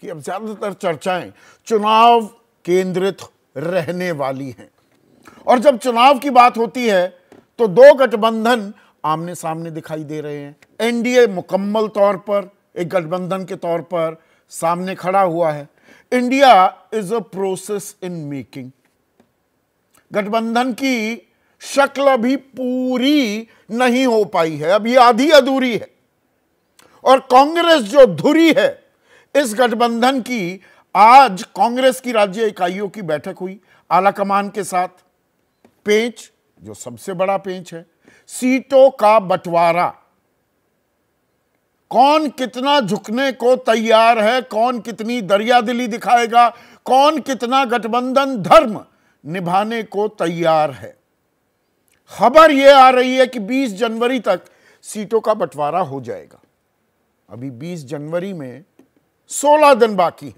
की अब ज़्यादातर चर्चाएं चुनाव केंद्रित रहने वाली हैं और जब चुनाव की बात होती है तो दो गठबंधन आमने सामने दिखाई दे रहे हैं एनडीए मुकम्मल तौर पर एक गठबंधन के तौर पर सामने खड़ा हुआ है India is a process in making गठबंधन की शक्ल अभी पूरी नहीं हो पाई है अभी आधी अधूरी है और कांग्रेस जो धुरी है इस गठबंधन की आज कांग्रेस की राज्य इकाइयों की बैठक हुई आला कमान के साथ पेंच जो सबसे बड़ा पेंच है सीटों का बंटवारा कौन कितना झुकने को तैयार है कौन कितनी दरियादिली दिखाएगा कौन कितना गठबंधन धर्म निभाने को तैयार है खबर यह आ रही है कि 20 जनवरी तक सीटों का बंटवारा हो जाएगा अभी 20 जनवरी में सोलह दिन बाकी है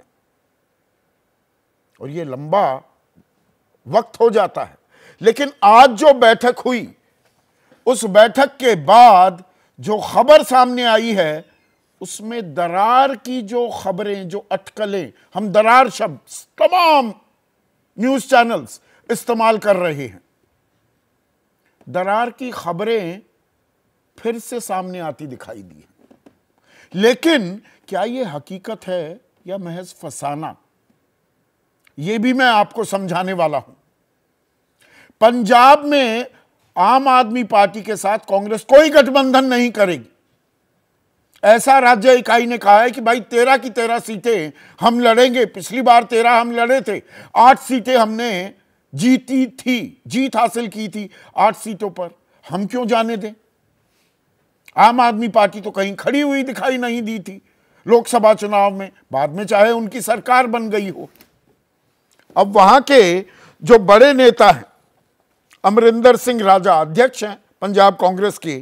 और ये लंबा वक्त हो जाता है लेकिन आज जो बैठक हुई उस बैठक के बाद जो खबर सामने आई है उसमें दरार की जो खबरें जो अटकलें हम दरार शब्द तमाम न्यूज चैनल्स इस्तेमाल कर रहे हैं दरार की खबरें फिर से सामने आती दिखाई दी लेकिन क्या ये हकीकत है या महज फसाना ये भी मैं आपको समझाने वाला हूं पंजाब में आम आदमी पार्टी के साथ कांग्रेस कोई गठबंधन नहीं करेगी ऐसा राज्य इकाई ने कहा है कि भाई तेरह की तेरह सीटें हम लड़ेंगे पिछली बार तेरह हम लड़े थे आठ सीटें हमने जीती थी जीत हासिल की थी आठ सीटों पर हम क्यों जाने दें आम आदमी पार्टी तो कहीं खड़ी हुई दिखाई नहीं दी थी लोकसभा चुनाव में बाद में चाहे उनकी सरकार बन गई हो अब वहां के जो बड़े नेता हैं अमरिंदर सिंह राजा अध्यक्ष हैं पंजाब कांग्रेस के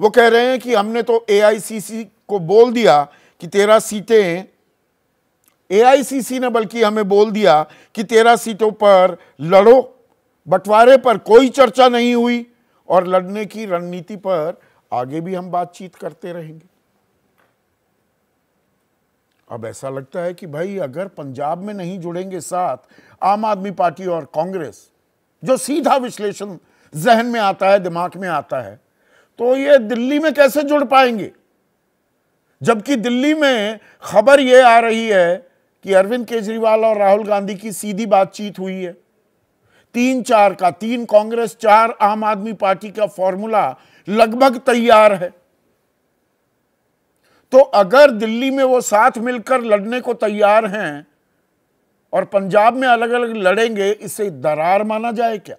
वो कह रहे हैं कि हमने तो एआईसीसी को बोल दिया कि तेरह सीटें एआईसीसी ने बल्कि हमें बोल दिया कि तेरह सीटों पर लड़ो बंटवारे पर कोई चर्चा नहीं हुई और लड़ने की रणनीति पर आगे भी हम बातचीत करते रहेंगे अब ऐसा लगता है कि भाई अगर पंजाब में नहीं जुड़ेंगे साथ आम आदमी पार्टी और कांग्रेस जो सीधा विश्लेषण जहन में आता है दिमाग में आता है तो ये दिल्ली में कैसे जुड़ पाएंगे जबकि दिल्ली में खबर ये आ रही है कि अरविंद केजरीवाल और राहुल गांधी की सीधी बातचीत हुई है तीन चार का तीन कांग्रेस चार आम आदमी पार्टी का फॉर्मूला लगभग तैयार है तो अगर दिल्ली में वो साथ मिलकर लड़ने को तैयार हैं और पंजाब में अलग अलग लड़ेंगे इसे दरार माना जाए क्या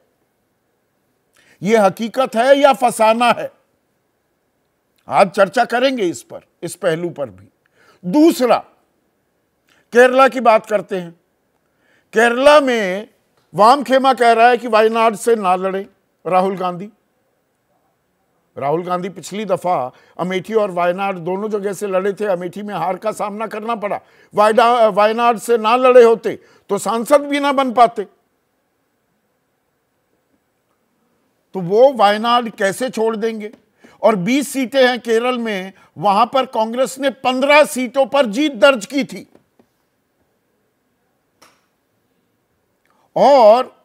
ये हकीकत है या फसाना है आज चर्चा करेंगे इस पर इस पहलू पर भी दूसरा केरला की बात करते हैं केरला में वाम खेमा कह रहा है कि वायनाड से ना लड़े राहुल गांधी राहुल गांधी पिछली दफ़ा अमेठी और वायनाड दोनों जगह से लड़े थे अमेठी में हार का सामना करना पड़ा वायडा वायनाड से ना लड़े होते तो सांसद भी ना बन पाते तो वो वायनाड कैसे छोड़ देंगे और 20 सीटें हैं केरल में वहां पर कांग्रेस ने 15 सीटों पर जीत दर्ज की थी और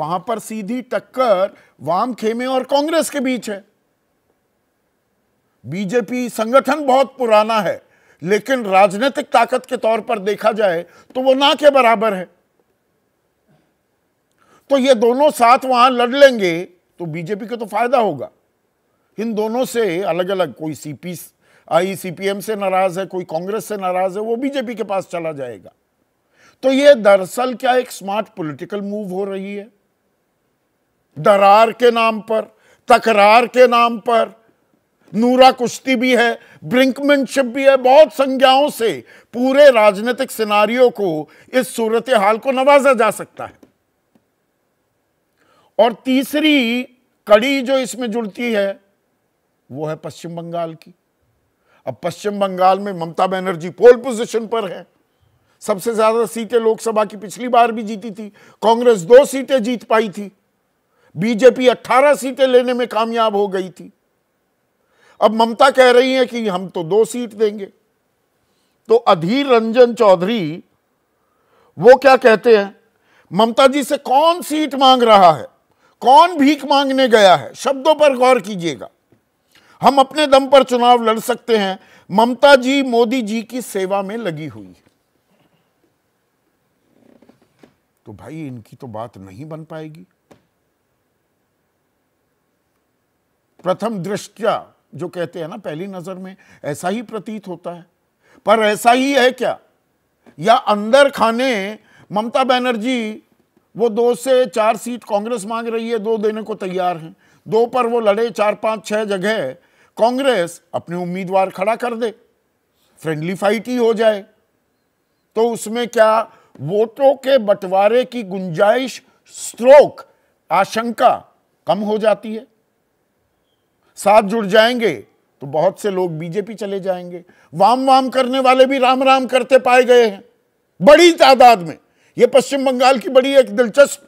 वहां पर सीधी टक्कर वाम खेमे और कांग्रेस के बीच है बीजेपी संगठन बहुत पुराना है लेकिन राजनीतिक ताकत के तौर पर देखा जाए तो वो ना के बराबर है तो ये दोनों साथ वहां लड़ लेंगे तो बीजेपी को तो फायदा होगा इन दोनों से अलग अलग कोई सीपी आई सीपीएम से नाराज है कोई कांग्रेस से नाराज है वो बीजेपी के पास चला जाएगा तो ये दरअसल क्या एक स्मार्ट पॉलिटिकल मूव हो रही है दरार के नाम पर तकरार के नाम पर नूरा कुश्ती भी है ब्रिंकमैनशिप भी है बहुत संज्ञाओं से पूरे राजनीतिक सिनारियों को इस सूरत हाल को नवाजा जा सकता है और तीसरी कड़ी जो इसमें जुड़ती है वो है पश्चिम बंगाल की अब पश्चिम बंगाल में ममता बनर्जी पोल पोजिशन पर है सबसे ज्यादा सीटें लोकसभा की पिछली बार भी जीती थी कांग्रेस दो सीटें जीत पाई थी बीजेपी 18 सीटें लेने में कामयाब हो गई थी अब ममता कह रही है कि हम तो दो सीट देंगे तो अधीर रंजन चौधरी वो क्या कहते हैं ममता जी से कौन सीट मांग रहा है कौन भीख मांगने गया है शब्दों पर गौर कीजिएगा हम अपने दम पर चुनाव लड़ सकते हैं ममता जी मोदी जी की सेवा में लगी हुई है तो भाई इनकी तो बात नहीं बन पाएगी प्रथम दृष्टया जो कहते हैं ना पहली नज़र में ऐसा ही प्रतीत होता है पर ऐसा ही है क्या या अंदर खाने ममता बनर्जी वो दो से चार सीट कांग्रेस मांग रही है दो देने को तैयार हैं दो पर वो लड़े चार पांच छह जगह कांग्रेस अपने उम्मीदवार खड़ा कर दे फ्रेंडली फाइट ही हो जाए तो उसमें क्या वोटों के बंटवारे की गुंजाइश स्ट्रोक आशंका कम हो जाती है साथ जुड़ जाएंगे तो बहुत से लोग बीजेपी चले जाएंगे वाम वाम करने वाले भी राम राम करते पाए गए हैं बड़ी तादाद में यह पश्चिम बंगाल की बड़ी एक दिलचस्प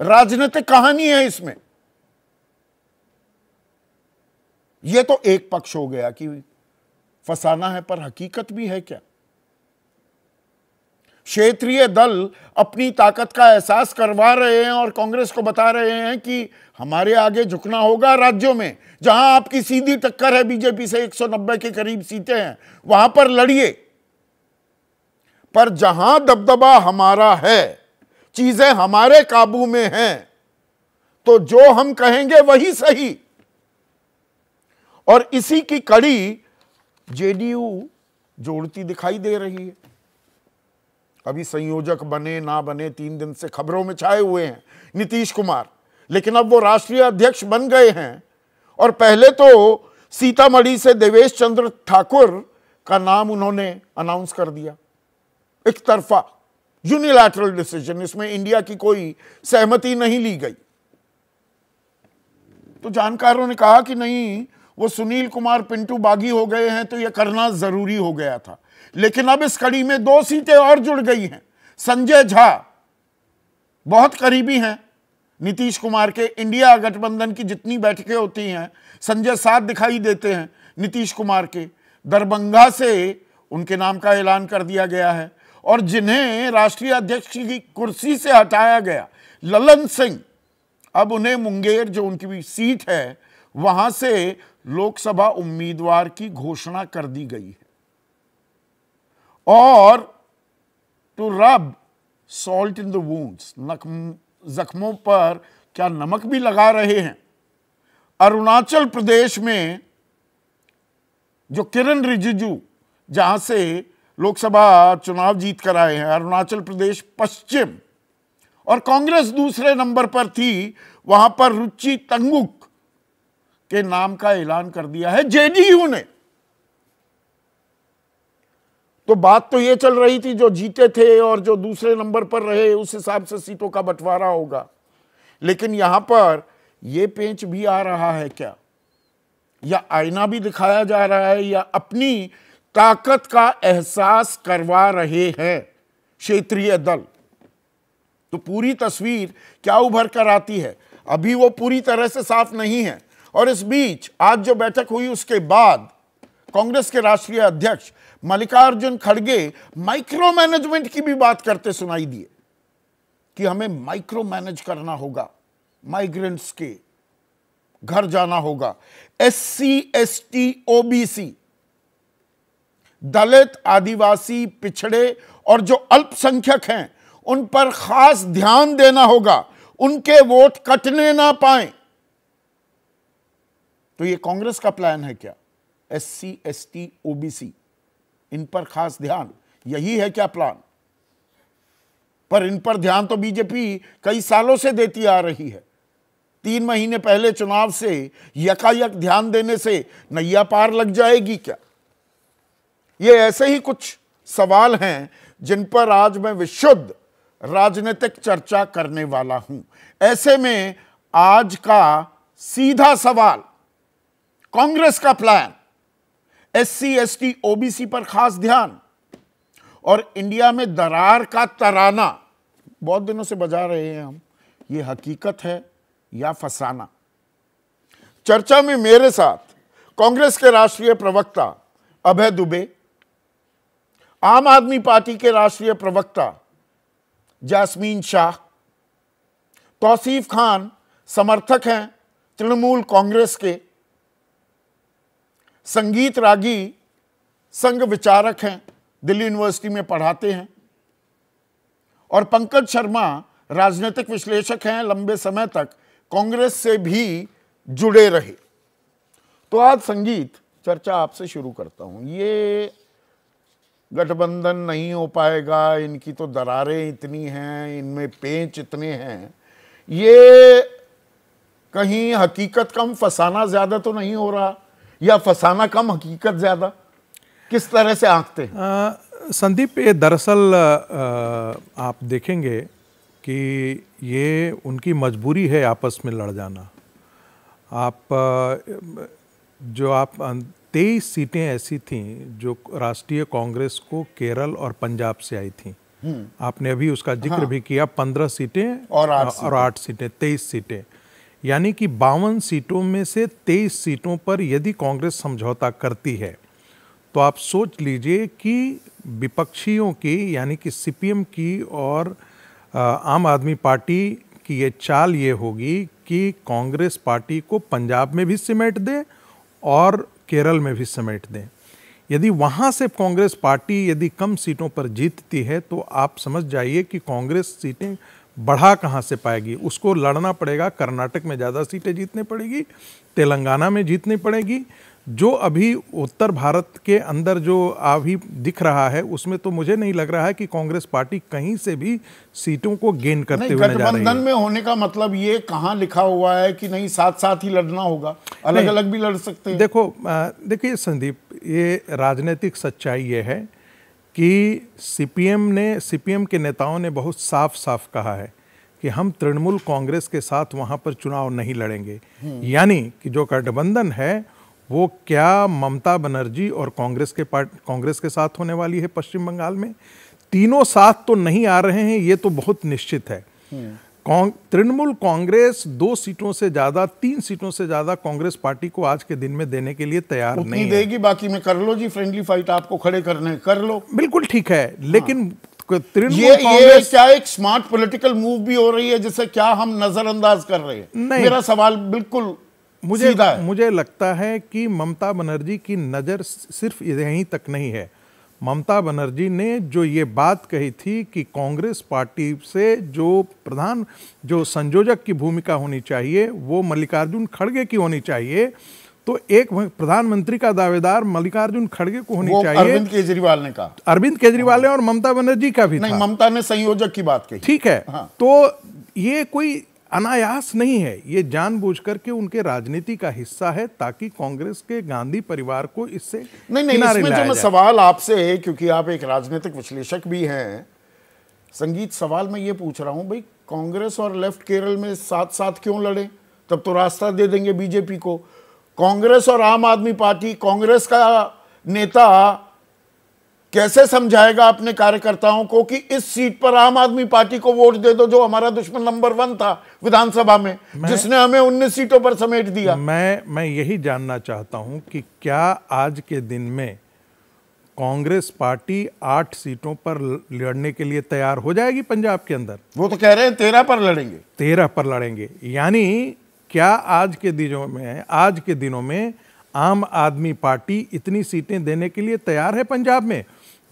राजनीतिक कहानी है इसमें यह तो एक पक्ष हो गया कि फसाना है पर हकीकत भी है क्या क्षेत्रीय दल अपनी ताकत का एहसास करवा रहे हैं और कांग्रेस को बता रहे हैं कि हमारे आगे झुकना होगा राज्यों में जहां आपकी सीधी टक्कर है बीजेपी से 190 के करीब सीटें हैं वहां पर लड़िए पर जहां दबदबा हमारा है चीजें हमारे काबू में हैं तो जो हम कहेंगे वही सही और इसी की कड़ी जेडीयू जोड़ती दिखाई दे रही है अभी संयोजक बने ना बने तीन दिन से खबरों में छाए हुए हैं नीतीश कुमार लेकिन अब वो राष्ट्रीय अध्यक्ष बन गए हैं और पहले तो सीतामढ़ी से देवेश चंद्र ठाकुर का नाम उन्होंने अनाउंस कर दिया एक तरफा यूनिलैटरल डिसीजन इसमें इंडिया की कोई सहमति नहीं ली गई तो जानकारों ने कहा कि नहीं वो सुनील कुमार पिंटू बागी हो गए हैं तो ये करना जरूरी हो गया था लेकिन अब इस कड़ी में दो सीटें और जुड़ गई हैं संजय झा बहुत करीबी हैं नीतीश कुमार के इंडिया गठबंधन की जितनी बैठकें होती हैं संजय साथ दिखाई देते हैं नीतीश कुमार के दरभंगा से उनके नाम का ऐलान कर दिया गया है और जिन्हें राष्ट्रीय अध्यक्ष की कुर्सी से हटाया गया ललन सिंह अब उन्हें मुंगेर जो उनकी भी सीट है वहां से लोकसभा उम्मीदवार की घोषणा कर दी गई है और to rub salt in the wounds जख्मों पर क्या नमक भी लगा रहे हैं अरुणाचल प्रदेश में जो किरण रिजिजू जहां से लोकसभा चुनाव जीत कर आए हैं अरुणाचल प्रदेश पश्चिम और कांग्रेस दूसरे नंबर पर थी वहां पर रुचि तंगुक के नाम का ऐलान कर दिया है जेडीयू ने तो बात तो यह चल रही थी जो जीते थे और जो दूसरे नंबर पर रहे उस हिसाब से सीटों का बंटवारा होगा लेकिन यहां पर यह पेंच भी आ रहा है क्या या आईना भी दिखाया जा रहा है या अपनी ताकत का एहसास करवा रहे हैं क्षेत्रीय दल तो पूरी तस्वीर क्या उभर कर आती है अभी वो पूरी तरह से साफ नहीं है और इस बीच आज जो बैठक हुई उसके बाद कांग्रेस के राष्ट्रीय अध्यक्ष मल्लिकार्जुन खड़गे माइक्रो मैनेजमेंट की भी बात करते सुनाई दिए कि हमें माइक्रो मैनेज करना होगा माइग्रेंट्स के घर जाना होगा S C S T OBC Dalit Adivasi पिछड़े और जो अल्पसंख्यक हैं उन पर खास ध्यान देना होगा उनके वोट कटने ना पाए तो ये कांग्रेस का प्लान है क्या S C S T O B C इन पर खास ध्यान यही है क्या प्लान पर इन पर ध्यान तो बीजेपी कई सालों से देती आ रही है तीन महीने पहले चुनाव से यकायक ध्यान देने से नैया पार लग जाएगी क्या ये ऐसे ही कुछ सवाल हैं जिन पर आज मैं विशुद्ध राजनीतिक चर्चा करने वाला हूं ऐसे में आज का सीधा सवाल कांग्रेस का प्लान एससी एसटी ओबीसी पर खास ध्यान और इंडिया में दरार का तराना बहुत दिनों से बजा रहे हैं हम ये हकीकत है या फसाना चर्चा में मेरे साथ कांग्रेस के राष्ट्रीय प्रवक्ता अभय दुबे आम आदमी पार्टी के राष्ट्रीय प्रवक्ता जासमीन शाह तौसीफ खान समर्थक हैं तृणमूल कांग्रेस के संगीत रागी संघ विचारक हैं दिल्ली यूनिवर्सिटी में पढ़ाते हैं और पंकज शर्मा राजनीतिक विश्लेषक हैं लंबे समय तक कांग्रेस से भी जुड़े रहे तो आज संगीत चर्चा आपसे शुरू करता हूं ये गठबंधन नहीं हो पाएगा इनकी तो दरारें इतनी हैं इनमें पेंच इतने हैं ये कहीं हकीकत कम फसाना ज़्यादा तो नहीं हो रहा या फसाना कम हकीकत ज़्यादा किस तरह से आंकते हैं संदीप ये दरअसल आप देखेंगे कि ये उनकी मजबूरी है आपस में लड़ जाना आप आ, जो आप तेईस सीटें ऐसी थीं जो राष्ट्रीय कांग्रेस को केरल और पंजाब से आई थीं हम्म। आपने अभी उसका जिक्र हाँ। भी किया पंद्रह सीटें और आठ सीटें तेईस सीटें यानी कि बावन सीटों में से तेईस सीटों पर यदि कांग्रेस समझौता करती है तो आप सोच लीजिए कि विपक्षियों की यानी कि सीपीएम की और आम आदमी पार्टी की ये चाल ये होगी कि कांग्रेस पार्टी को पंजाब में भी सिमेट दें और केरल में भी समेट दें यदि वहाँ से कांग्रेस पार्टी यदि कम सीटों पर जीतती है तो आप समझ जाइए कि कांग्रेस सीटें बढ़ा कहाँ से पाएगी उसको लड़ना पड़ेगा कर्नाटक में ज़्यादा सीटें जीतने पड़ेगी तेलंगाना में जीतनी पड़ेगी जो अभी उत्तर भारत के अंदर जो अभी दिख रहा है उसमें तो मुझे नहीं लग रहा है कि कांग्रेस पार्टी कहीं से भी सीटों को गेन करते हुए गठबंधन में होने का मतलब ये कहाँ लिखा हुआ है कि नहीं साथ साथ ही लड़ना होगा अलग अलग भी लड़ सकते हैं देखो देखिए संदीप ये राजनीतिक सच्चाई ये है कि सीपीएम ने सीपीएम के नेताओं ने बहुत साफ साफ कहा है कि हम तृणमूल कांग्रेस के साथ वहाँ पर चुनाव नहीं लड़ेंगे हम्म। यानी कि जो गठबंधन है वो क्या ममता बनर्जी और कांग्रेस के पार्ट कांग्रेस के साथ होने वाली है पश्चिम बंगाल में तीनों साथ तो नहीं आ रहे हैं ये तो बहुत निश्चित है हम्म। तृणमूल कांग्रेस दो सीटों से ज्यादा तीन सीटों से ज्यादा कांग्रेस पार्टी को आज के दिन में देने के लिए तैयार नहीं देगी बाकी में कर लो जी फ्रेंडली फाइट आपको खड़े करने कर लो बिल्कुल ठीक है हाँ। लेकिन हाँ। क्या एक स्मार्ट पॉलिटिकल मूव भी हो रही है जिसे क्या हम नजरअंदाज कर रहे हैं नहीं मेरा सवाल बिल्कुल मुझे मुझे लगता है कि ममता बनर्जी की नजर सिर्फ यहीं तक नहीं है ममता बनर्जी ने जो ये बात कही थी कि कांग्रेस पार्टी से जो प्रधान जो संयोजक की भूमिका होनी चाहिए वो मल्लिकार्जुन खड़गे की होनी चाहिए तो एक प्रधानमंत्री का दावेदार मल्लिकार्जुन खड़गे को होनी चाहिए अरविंद केजरीवाल ने कहा अरविंद केजरीवाल हाँ। ने और ममता बनर्जी का भी नहीं ममता ने संयोजक की बात कही ठीक है हाँ। तो ये कोई अनायास नहीं है ये जानबूझ करके उनके राजनीति का हिस्सा है ताकि कांग्रेस के गांधी परिवार को इससे नहीं नहीं इसमें जो मैं सवाल आपसे क्योंकि आप एक राजनीतिक विश्लेषक भी हैं संगीत सवाल मैं ये पूछ रहा हूँ भाई कांग्रेस और लेफ्ट केरल में साथ साथ क्यों लड़े तब तो रास्ता दे देंगे बीजेपी को कांग्रेस और आम आदमी पार्टी कांग्रेस का नेता कैसे समझाएगा अपने कार्यकर्ताओं को कि इस सीट पर आम आदमी पार्टी को वोट दे दो जो हमारा दुश्मन नंबर वन था विधानसभा में जिसने हमें उन्नीस सीटों पर समेट दिया मैं मैं यही जानना चाहता हूं कि क्या आज के दिन में कांग्रेस पार्टी आठ सीटों पर लड़ने के लिए तैयार हो जाएगी पंजाब के अंदर वो तो कह रहे हैं तेरह पर लड़ेंगे तेरह पर लड़ेंगे यानी क्या आज के दिनों में आज के दिनों में आम आदमी पार्टी इतनी सीटें देने के लिए तैयार है पंजाब में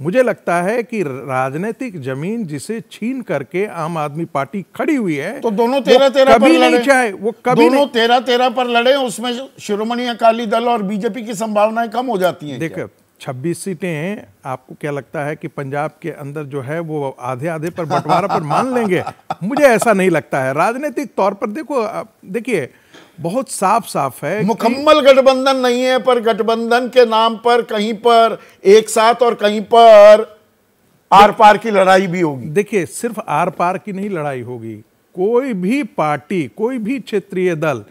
मुझे लगता है कि राजनीतिक जमीन जिसे छीन करके आम आदमी पार्टी खड़ी हुई है तो दोनों तेरह तेरह पर लड़े। चाहे वो कभी दोनों तेरह तेरह पर लड़े उसमें शिरोमणि अकाली दल और बीजेपी की संभावनाएं कम हो जाती हैं देखो छब्बीस सीटें आपको क्या लगता है कि पंजाब के अंदर जो है वो आधे आधे पर बंटवारा पर मान लेंगे मुझे ऐसा नहीं लगता है राजनीतिक तौर पर देखो देखिए बहुत साफ साफ है मुकम्मल गठबंधन नहीं है पर गठबंधन के नाम पर कहीं पर एक साथ और कहीं पर आर पार की लड़ाई भी होगी देखिए सिर्फ आर पार की नहीं लड़ाई होगी कोई भी पार्टी कोई भी क्षेत्रीय दल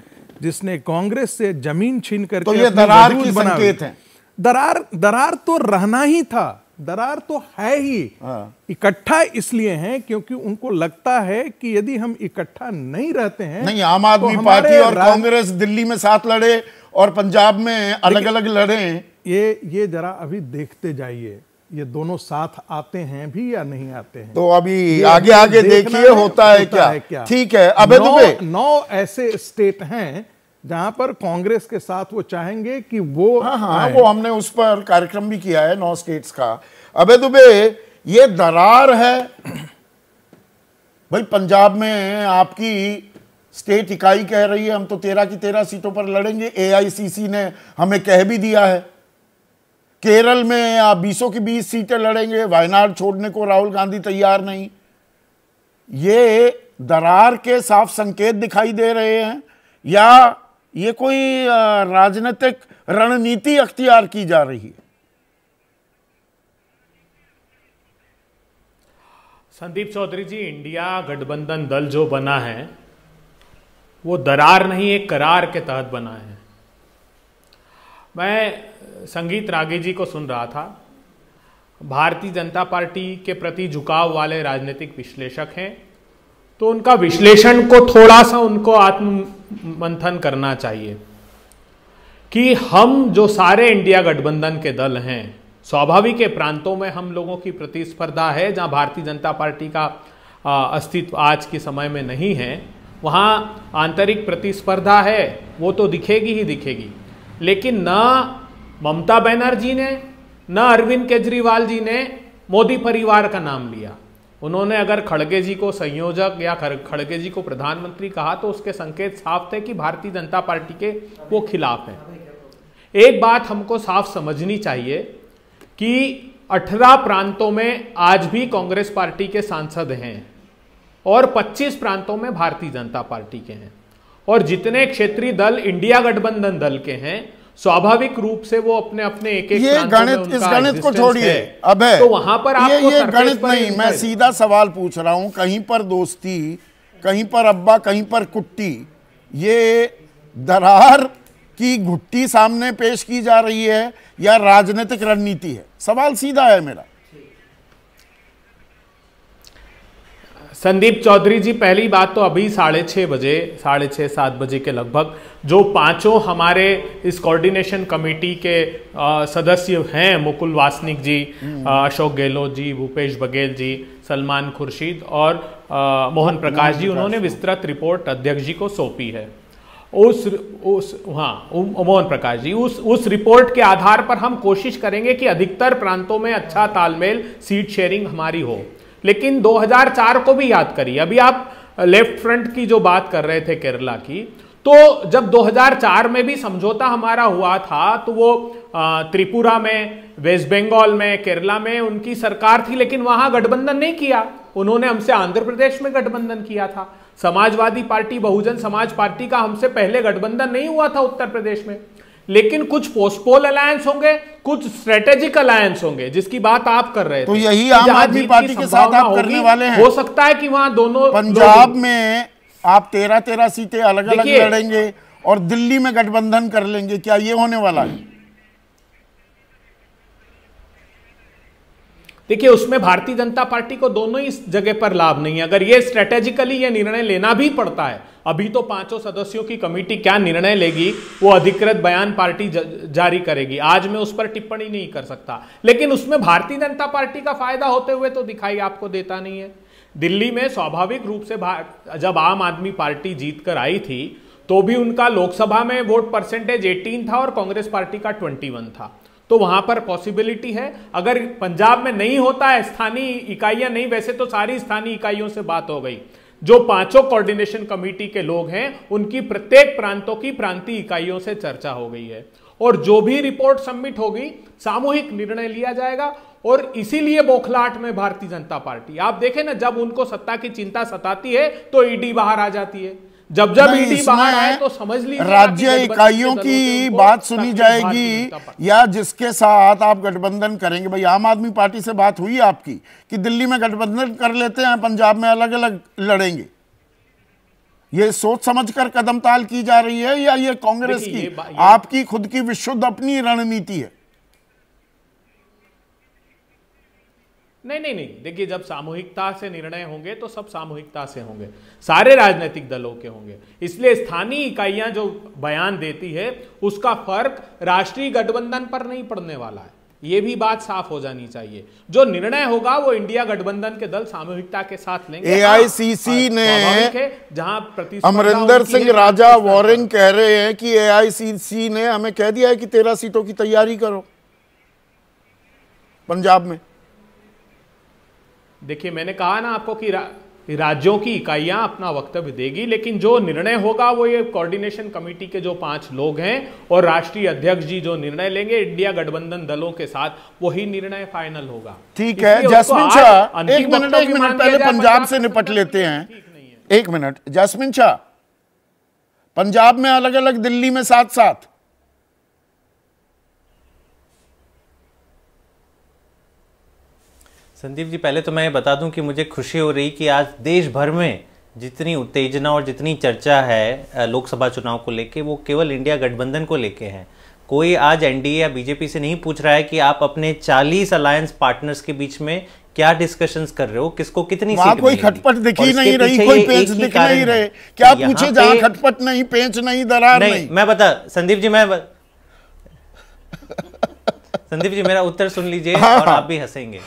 जिसने कांग्रेस से जमीन छीन करके तो ये दरार की संकेत है दरार दरार तो रहना ही था दरार तो है ही हाँ। इकट्ठा इसलिए हैं क्योंकि उनको लगता है कि यदि हम इकट्ठा नहीं रहते हैं नहीं आम तो आदमी तो पार्टी और कांग्रेस दिल्ली में साथ लड़े और पंजाब में अलग अलग लड़े ये ये जरा अभी देखते जाइए ये दोनों साथ आते हैं भी या नहीं आते हैं तो अभी आगे आगे देखिए होता है क्या ठीक है अब नौ ऐसे स्टेट हैं जहां पर कांग्रेस के साथ वो चाहेंगे कि वो हाँ हाँ वो हमने उस पर कार्यक्रम भी किया है नौ स्टेट्स का अबे दुबे ये दरार है भाई पंजाब में आपकी स्टेट इकाई कह रही है हम तो तेरह की तेरह सीटों पर लड़ेंगे एआईसीसी ने हमें कह भी दिया है केरल में आप बीसों की बीस सीटें लड़ेंगे वायनाड छोड़ने को राहुल गांधी तैयार नहीं ये दरार के साफ संकेत दिखाई दे रहे हैं या ये कोई राजनीतिक रणनीति अख्तियार की जा रही है संदीप चौधरी जी इंडिया गठबंधन दल जो बना है वो दरार नहीं एक करार के तहत बना है मैं संगीत रागे जी को सुन रहा था भारतीय जनता पार्टी के प्रति झुकाव वाले राजनीतिक विश्लेषक हैं तो उनका विश्लेषण को थोड़ा सा उनको आत्म मंथन करना चाहिए कि हम जो सारे इंडिया गठबंधन के दल हैं स्वाभाविक के प्रांतों में हम लोगों की प्रतिस्पर्धा है जहां भारतीय जनता पार्टी का अस्तित्व आज के समय में नहीं है वहाँ आंतरिक प्रतिस्पर्धा है वो तो दिखेगी ही दिखेगी लेकिन न ममता बनर्जी ने न अरविंद केजरीवाल जी ने मोदी परिवार का नाम लिया उन्होंने अगर खड़गे जी को संयोजक या खड़गे जी को प्रधानमंत्री कहा तो उसके संकेत साफ थे कि भारतीय जनता पार्टी के वो खिलाफ हैं एक बात हमको साफ समझनी चाहिए कि 18 प्रांतों में आज भी कांग्रेस पार्टी के सांसद हैं और 25 प्रांतों में भारतीय जनता पार्टी के हैं और जितने क्षेत्रीय दल इंडिया गठबंधन दल के हैं स्वाभाविक रूप से वो अपने अपने एक एक ये गणित इस गणित को छोड़िए अब है तो वहां पर ये ये गणित नहीं मैं सीधा सवाल पूछ रहा हूँ कहीं पर दोस्ती कहीं पर अब्बा कहीं पर कुट्टी ये दरार की घुट्टी सामने पेश की जा रही है या राजनीतिक रणनीति है सवाल सीधा है मेरा संदीप चौधरी जी पहली बात तो अभी साढ़े छः बजे साढ़े छः सात बजे के लगभग जो पांचों हमारे इस कोऑर्डिनेशन कमेटी के सदस्य हैं मुकुल वासनिक जी हम्म। अशोक गहलोत जी भूपेश बघेल जी सलमान खुर्शीद और आ, मोहन प्रकाश जी उन्होंने विस्तृत रिपोर्ट अध्यक्ष जी को सौंपी है उस उस हाँ मोहन प्रकाश जी उस उस रिपोर्ट के आधार पर हम कोशिश करेंगे कि अधिकतर प्रांतों में अच्छा तालमेल सीट शेयरिंग हमारी हो लेकिन 2004 को भी याद करिए अभी आप लेफ्ट फ्रंट की जो बात कर रहे थे केरला की तो जब 2004 में भी समझौता हमारा हुआ था तो वो त्रिपुरा में वेस्ट बंगाल में केरला में उनकी सरकार थी लेकिन वहां गठबंधन नहीं किया उन्होंने हमसे आंध्र प्रदेश में गठबंधन किया था समाजवादी पार्टी बहुजन समाज पार्टी का हमसे पहले गठबंधन नहीं हुआ था उत्तर प्रदेश में लेकिन कुछ पोस्टपोल अलायंस होंगे कुछ स्ट्रेटेजिक अलायंस होंगे जिसकी बात आप कर रहे तो यही आम आदमी पार्टी के साथ आप करने वाले हैं हो सकता है कि वहां दोनों पंजाब में आप तेरह तेरह सीटें अलग अलग लड़ेंगे और दिल्ली में गठबंधन कर लेंगे क्या ये होने वाला है देखिए उसमें भारतीय जनता पार्टी को दोनों ही जगह पर लाभ नहीं है अगर ये स्ट्रेटेजिकली ये निर्णय लेना भी पड़ता है अभी तो पांचों सदस्यों की कमेटी क्या निर्णय लेगी वो अधिकृत बयान पार्टी जारी करेगी आज मैं उस पर टिप्पणी नहीं कर सकता लेकिन उसमें भारतीय जनता पार्टी का फायदा होते हुए तो दिखाई आपको देता नहीं है दिल्ली में स्वाभाविक रूप से जब आम आदमी पार्टी जीत कर आई थी तो भी उनका लोकसभा में वोट परसेंटेज 18 था और कांग्रेस पार्टी का 21 था तो वहां पर पॉसिबिलिटी है अगर पंजाब में नहीं होता है स्थानीय इकाइयां नहीं वैसे तो सारी स्थानीय इकाइयों से बात हो गई जो पांचों कोऑर्डिनेशन कमेटी के लोग हैं उनकी प्रत्येक प्रांतों की प्रांतीय इकाइयों से चर्चा हो गई है और जो भी रिपोर्ट सबमिट होगी सामूहिक निर्णय लिया जाएगा और इसीलिए बोखलाहट में भारतीय जनता पार्टी आप देखें ना जब उनको सत्ता की चिंता सताती है तो ईडी e बाहर आ जाती है जब जब ईडी बाहर आए तो समझ ली राज्य इकाइयों की बात सुनी जाएगी या जिसके साथ आप गठबंधन करेंगे भाई आम आदमी पार्टी से बात हुई आपकी कि दिल्ली में गठबंधन कर लेते हैं पंजाब में अलग अलग लड़ेंगे ये सोच समझकर कदम ताल की जा रही है या ये कांग्रेस की आपकी खुद की विशुद्ध अपनी रणनीति है नहीं नहीं नहीं देखिए जब सामूहिकता से निर्णय होंगे तो सब सामूहिकता से होंगे सारे राजनीतिक दलों के होंगे इसलिए स्थानीय इकाइयां जो बयान देती है उसका फर्क राष्ट्रीय गठबंधन पर नहीं पड़ने वाला है ये भी बात साफ हो जानी चाहिए जो निर्णय होगा वो इंडिया गठबंधन के दल सामूहिकता के साथ लेंगे एआईसीसी हाँ। हाँ, ने जहां अमरिंदर सिंह राजा वॉरिंग कह रहे हैं कि एआईसीसी ने हमें कह दिया है कि तेरह सीटों की तैयारी करो पंजाब में देखिए मैंने कहा ना आपको कि रा, राज्यों की इकाइयां अपना वक्तव्य देगी लेकिन जो निर्णय होगा वो ये कोऑर्डिनेशन कमेटी के जो पांच लोग हैं और राष्ट्रीय अध्यक्ष जी जो निर्णय लेंगे इंडिया गठबंधन दलों के साथ वही निर्णय फाइनल होगा ठीक है जैस्मिन शाह एक मिनट एक मिनट पहले पंजाब से निपट लेते हैं एक मिनट जैस्मिन शाह पंजाब में अलग अलग दिल्ली में साथ साथ संदीप जी पहले तो मैं बता दूं कि मुझे खुशी हो रही कि आज देश भर में जितनी उत्तेजना और जितनी चर्चा है लोकसभा चुनाव को लेके वो केवल इंडिया गठबंधन को लेके हैं कोई आज एनडीए या बीजेपी से नहीं पूछ रहा है कि आप अपने 40 अलायंस पार्टनर्स के बीच में क्या डिस्कशंस कर रहे हो किसको कितनी सीट कोई खटपट दिखी नहीं रही कोई पेंच दिख नहीं रहे क्या पूछे जहां खटपट नहीं पेंच नहीं दरार नहीं मैं बता संदीप जी मैं संदीप जी मेरा उत्तर सुन लीजिए हाँ, और हाँ। आप भी हंसेंगे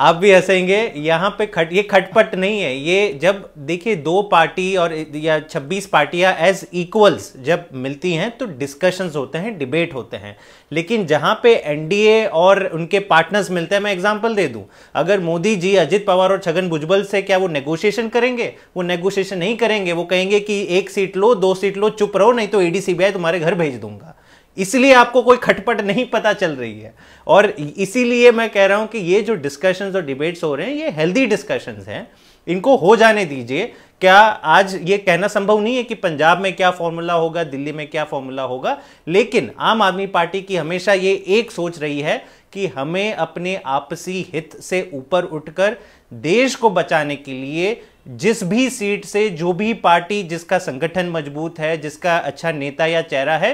आप भी हंसेंगे यहाँ पे खट ये खटपट नहीं है ये जब देखिए दो पार्टी और या 26 पार्टियाँ एज इक्वल्स जब मिलती हैं तो डिस्कशंस होते हैं डिबेट होते हैं लेकिन जहाँ पे एनडीए और उनके पार्टनर्स मिलते हैं मैं एग्जांपल दे दूं अगर मोदी जी अजित पवार और छगन भुजबल से क्या वो नेगोशिएशन करेंगे वो नेगोशिएशन नहीं करेंगे वो कहेंगे कि एक सीट लो दो सीट लो चुप रहो नहीं तो ए तुम्हारे घर भेज दूंगा इसलिए आपको कोई खटपट नहीं पता चल रही है और इसीलिए मैं कह रहा हूं कि ये जो डिस्कशंस और डिबेट्स हो रहे हैं ये हेल्दी डिस्कशंस हैं इनको हो जाने दीजिए क्या आज ये कहना संभव नहीं है कि पंजाब में क्या फॉर्मूला होगा दिल्ली में क्या फॉर्मूला होगा लेकिन आम आदमी पार्टी की हमेशा ये एक सोच रही है कि हमें अपने आपसी हित से ऊपर उठकर देश को बचाने के लिए जिस भी सीट से जो भी पार्टी जिसका संगठन मजबूत है जिसका अच्छा नेता या चेहरा है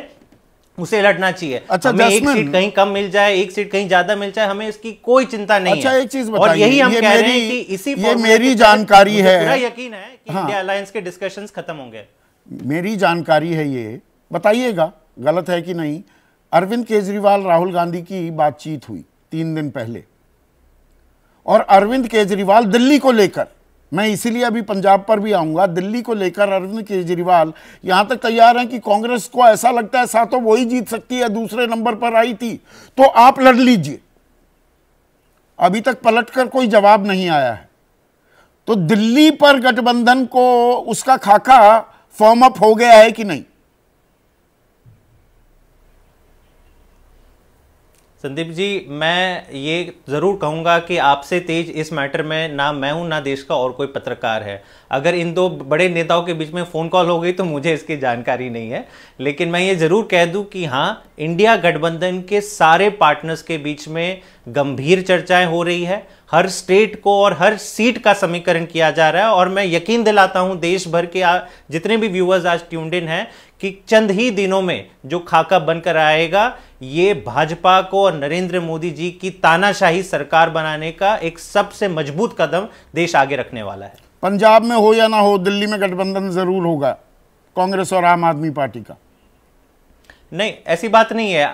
उसे लड़ना चाहिए अच्छा हमें एक सीट कहीं कम मिल जाए एक सीट कहीं ज्यादा मिल जाए हमें इसकी कोई चिंता नहीं अच्छा, है एक चीज और यही हम ये कह रहे हैं कि इसी ये मेरी जानकारी है पूरा यकीन है कि हाँ, इंडिया अलायंस के डिस्कशंस खत्म होंगे मेरी जानकारी है ये बताइएगा गलत है कि नहीं अरविंद केजरीवाल राहुल गांधी की बातचीत हुई तीन दिन पहले और अरविंद केजरीवाल दिल्ली को लेकर मैं इसीलिए अभी पंजाब पर भी आऊंगा दिल्ली को लेकर अरविंद केजरीवाल यहां तक तैयार हैं कि कांग्रेस को ऐसा लगता है सातों वही जीत सकती है दूसरे नंबर पर आई थी तो आप लड़ लीजिए अभी तक पलट कर कोई जवाब नहीं आया है तो दिल्ली पर गठबंधन को उसका खाका फॉर्म अप हो गया है कि नहीं संदीप जी मैं ये ज़रूर कहूँगा कि आपसे तेज इस मैटर में ना मैं हूँ ना देश का और कोई पत्रकार है अगर इन दो बड़े नेताओं के बीच में फ़ोन कॉल हो गई तो मुझे इसकी जानकारी नहीं है लेकिन मैं ये ज़रूर कह दूँ कि हाँ इंडिया गठबंधन के सारे पार्टनर्स के बीच में गंभीर चर्चाएं हो रही है हर स्टेट को और हर सीट का समीकरण किया जा रहा है और मैं यकीन दिलाता हूं देश भर के आ, जितने भी व्यूवर्स आज ट्यून्ड इन हैं कि चंद ही दिनों में जो खाका बनकर आएगा ये भाजपा को और नरेंद्र मोदी जी की तानाशाही सरकार बनाने का एक सबसे मजबूत कदम देश आगे रखने वाला है पंजाब में हो या ना हो दिल्ली में गठबंधन जरूर होगा कांग्रेस और आम आदमी पार्टी का नहीं ऐसी बात नहीं है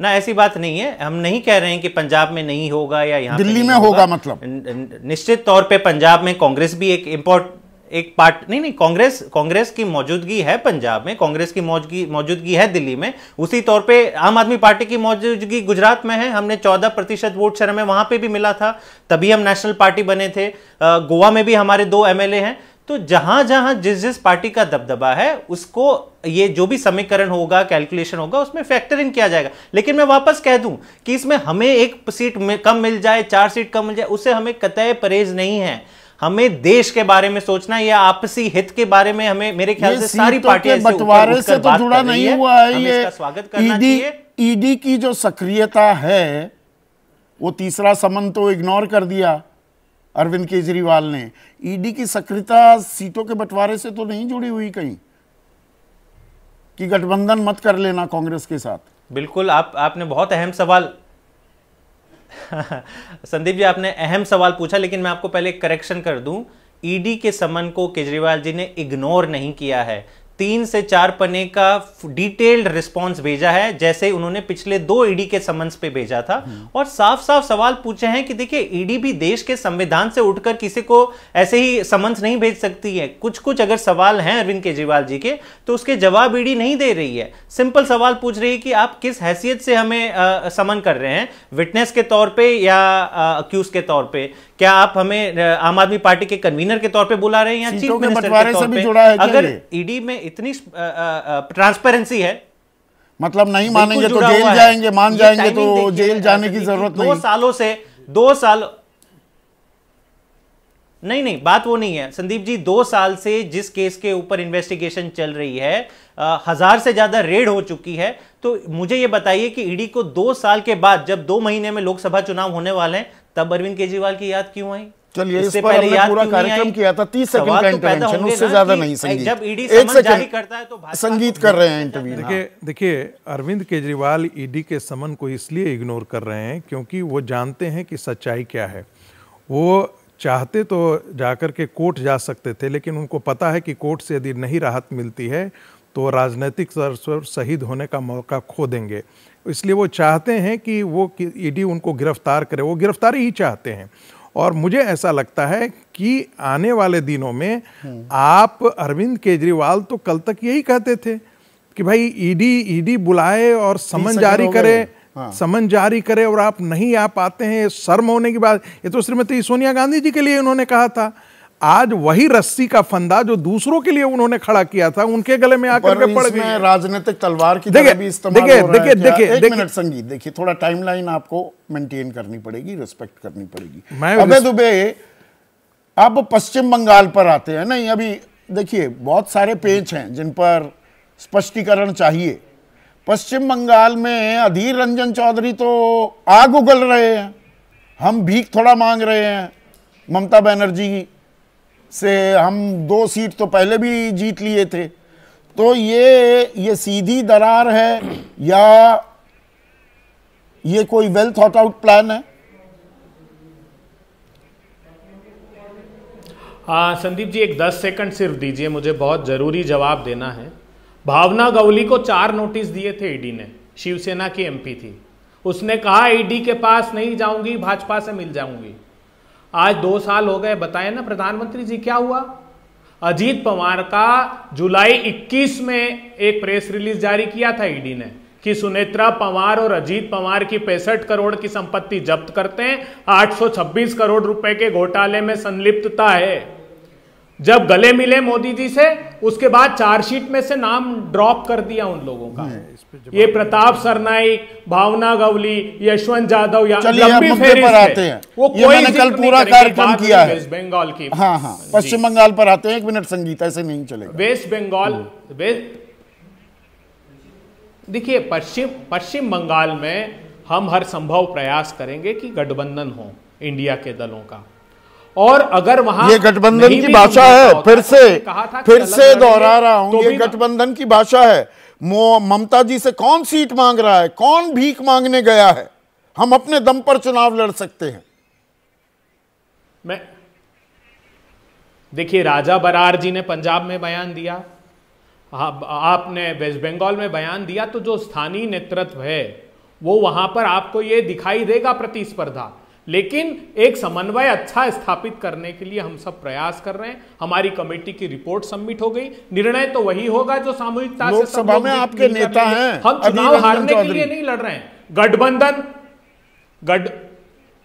ना ऐसी बात नहीं है हम नहीं कह रहे हैं कि पंजाब में नहीं होगा या यहाँ दिल्ली में होगा, होगा मतलब निश्चित तौर पे पंजाब में कांग्रेस भी एक इम्पोर्ट एक पार्ट नहीं नहीं कांग्रेस कांग्रेस की मौजूदगी है पंजाब में कांग्रेस की मौजूदगी है दिल्ली में उसी तौर पे आम आदमी पार्टी की मौजूदगी गुजरात में है हमने 14 प्रतिशत वोट शेयर हमें वहां पे भी मिला था तभी हम नेशनल पार्टी बने थे गोवा में भी हमारे दो एमएलए हैं तो जहां जहां जिस जिस पार्टी का दबदबा है उसको ये जो भी समीकरण होगा कैलकुलेशन होगा उसमें फैक्टर इन किया जाएगा लेकिन मैं वापस कह दूं कि इसमें हमें एक सीट कम मिल जाए चार सीट कम मिल जाए उससे हमें कतः परहेज नहीं है हमें देश के बारे में सोचना या आपसी हित के बारे में हमें मेरे ख्याल से सारी पार्टियां बंटवारे से तो जुड़ा नहीं हुआ है ये स्वागत करना चाहिए ईडी की जो सक्रियता है वो तीसरा समन तो इग्नोर कर दिया अरविंद केजरीवाल ने ईडी की सक्रियता सीटों के बंटवारे से तो नहीं जुड़ी हुई कहीं कि गठबंधन मत कर लेना कांग्रेस के साथ बिल्कुल आप आपने बहुत अहम सवाल संदीप जी आपने अहम सवाल पूछा लेकिन मैं आपको पहले करेक्शन कर दूं ईडी e के समन को केजरीवाल जी ने इग्नोर नहीं किया है तीन से चार पने का डिटेल्ड रिस्पांस भेजा है जैसे उन्होंने पिछले दो ईडी e के समन्स पे भेजा था हम्म। और साफ साफ सवाल पूछे हैं कि देखिए ईडी e भी देश के संविधान से उठकर किसी को ऐसे ही समन्स नहीं भेज सकती है कुछ कुछ अगर सवाल हैं अरविंद केजरीवाल जी के तो उसके जवाब ईडी e नहीं दे रही है सिंपल सवाल पूछ रही है कि आप किस हैसियत से हमें समन कर रहे हैं विटनेस के तौर पर या अक्यूज के तौर पर क्या आप हमें आम आदमी पार्टी के कन्वीनर के तौर पे बुला रहे हैं या चीफ मिनिस्टर के तौर पे जुड़ा है अगर ईडी e में इतनी ट्रांसपेरेंसी है मतलब नहीं मानेंगे तो जेल जाएंगे मान जाएंगे तो जेल जाने की जरूरत नहीं दो सालों से दो साल नहीं नहीं बात वो नहीं है संदीप जी दो साल से जिस केस के ऊपर इन्वेस्टिगेशन चल रही है आ, हजार से ज्यादा रेड हो चुकी है तो मुझे ये बताइए कि ईडी e को दो साल के बाद जब दो महीने में लोकसभा चुनाव होने वाले हैं तब अरविंद केजरीवाल की याद क्यों आई चलिए इस पर हमने पूरा कार्यक्रम किया था तीस सेकंड का इंटरवेंशन तो उससे ज्यादा नहीं संगीत जब ईडी एक जारी करता है तो संगीत कर रहे हैं इंटरव्यू देखिए हाँ। देखिए अरविंद केजरीवाल ईडी के समन को इसलिए इग्नोर कर रहे हैं क्योंकि वो जानते हैं कि सच्चाई क्या है वो चाहते तो जाकर के कोर्ट जा सकते थे लेकिन उनको पता है कि कोर्ट से यदि नहीं राहत मिलती है तो राजनीतिक शहीद होने का मौका खो देंगे इसलिए वो चाहते हैं कि वो ईडी उनको गिरफ्तार करे वो गिरफ्तारी ही चाहते हैं और मुझे ऐसा लगता है कि आने वाले दिनों में हम्म। आप अरविंद केजरीवाल तो कल तक यही कहते थे कि भाई ईडी ईडी बुलाए और समन जारी करे हाँ। समन जारी करे और आप नहीं आ पाते हैं शर्म होने की बात ये तो श्रीमती सोनिया गांधी जी के लिए उन्होंने कहा था आज वही रस्सी का फंदा जो दूसरों के लिए उन्होंने खड़ा किया था उनके गले में आकर के पड़ गई राजनीतिक तलवार की देखे, देखे, देखे, भी इस्तेमाल हो देखिए देखिए देखिए देखिए एक मिनट संगीत देखिए थोड़ा टाइमलाइन आपको मेंटेन करनी पड़ेगी रिस्पेक्ट करनी पड़ेगी मैं अबे दुबे अब पश्चिम बंगाल पर आते हैं नहीं अभी देखिए बहुत सारे पेज हैं जिन पर स्पष्टीकरण चाहिए पश्चिम बंगाल में अधीर रंजन चौधरी तो आग उगल रहे हैं हम भीख थोड़ा मांग रहे हैं ममता बनर्जी से हम दो सीट तो पहले भी जीत लिए थे तो ये ये सीधी दरार है या ये कोई वेल थॉट आउट प्लान है हाँ संदीप जी एक दस सेकंड सिर्फ दीजिए मुझे बहुत ज़रूरी जवाब देना है भावना गवली को चार नोटिस दिए थे ईडी e ने शिवसेना की एमपी थी उसने कहा ईडी e के पास नहीं जाऊंगी भाजपा से मिल जाऊंगी आज दो साल हो गए बताए ना प्रधानमंत्री जी क्या हुआ अजीत पवार का जुलाई 21 में एक प्रेस रिलीज जारी किया था ईडी ने कि सुनेत्रा पवार और अजीत पवार की पैंसठ करोड़ की संपत्ति जब्त करते हैं 826 करोड़ रुपए के घोटाले में संलिप्तता है जब गले मिले मोदी जी से उसके बाद चार्जशीट में से नाम ड्रॉप कर दिया उन लोगों का ये प्रताप सरनाई भावना गवली यशवंत जाधव या लंबी पर आते हैं वो कोई कल पूरा कार्यक्रम किया है वेस्ट बंगाल की हाँ हाँ पश्चिम बंगाल पर आते हैं एक मिनट संगीत ऐसे नहीं चलेगा वेस्ट हम्म। बंगाल देखिए पश्चिम पश्चिम बंगाल में हम हर संभव प्रयास करेंगे कि गठबंधन हो इंडिया के दलों का और अगर वहां ये गठबंधन की भाषा है फिर से फिर से दोहरा रहा हूं तो ये गठबंधन की भाषा है ममता जी से कौन सीट मांग रहा है कौन भीख मांगने गया है हम अपने दम पर चुनाव लड़ सकते हैं मैं देखिए राजा बरार जी ने पंजाब में बयान दिया आपने वेस्ट बंगाल में बयान दिया तो जो स्थानीय नेतृत्व है वो वहां पर आपको ये दिखाई देगा प्रतिस्पर्धा लेकिन एक समन्वय अच्छा स्थापित करने के लिए हम सब प्रयास कर रहे हैं हमारी कमेटी की रिपोर्ट सबमिट हो गई निर्णय तो वही होगा जो सामूहिकता से सभा में आपके नेता हैं हम चुनाव हारने के लिए नहीं लड़ रहे हैं गठबंधन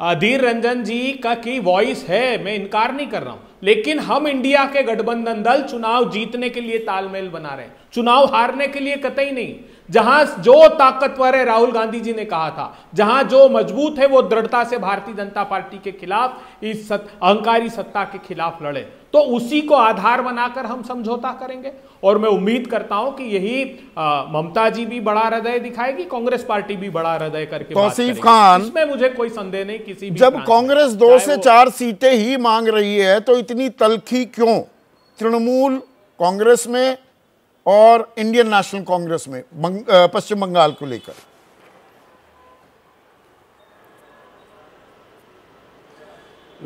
अधीर रंजन जी का की वॉइस है मैं इनकार नहीं कर रहा हूं लेकिन हम इंडिया के गठबंधन दल चुनाव जीतने के लिए तालमेल बना रहे हैं चुनाव हारने के लिए कतई नहीं जहां जो ताकतवर है राहुल गांधी जी ने कहा था जहां जो मजबूत है वो दृढ़ता से भारतीय जनता पार्टी के खिलाफ इस सत, अहंकारी सत्ता के खिलाफ लड़े तो उसी को आधार बनाकर हम समझौता करेंगे और मैं उम्मीद करता हूं कि यही ममता जी भी बड़ा हृदय दिखाएगी कांग्रेस पार्टी भी बड़ा हृदय करके तौसीफ खान इसमें मुझे कोई संदेह नहीं किसी भी जब कांग्रेस दो से चार सीटें ही मांग रही है तो इतनी तलखी क्यों तृणमूल कांग्रेस में और इंडियन नेशनल कांग्रेस में बंग, पश्चिम बंगाल को लेकर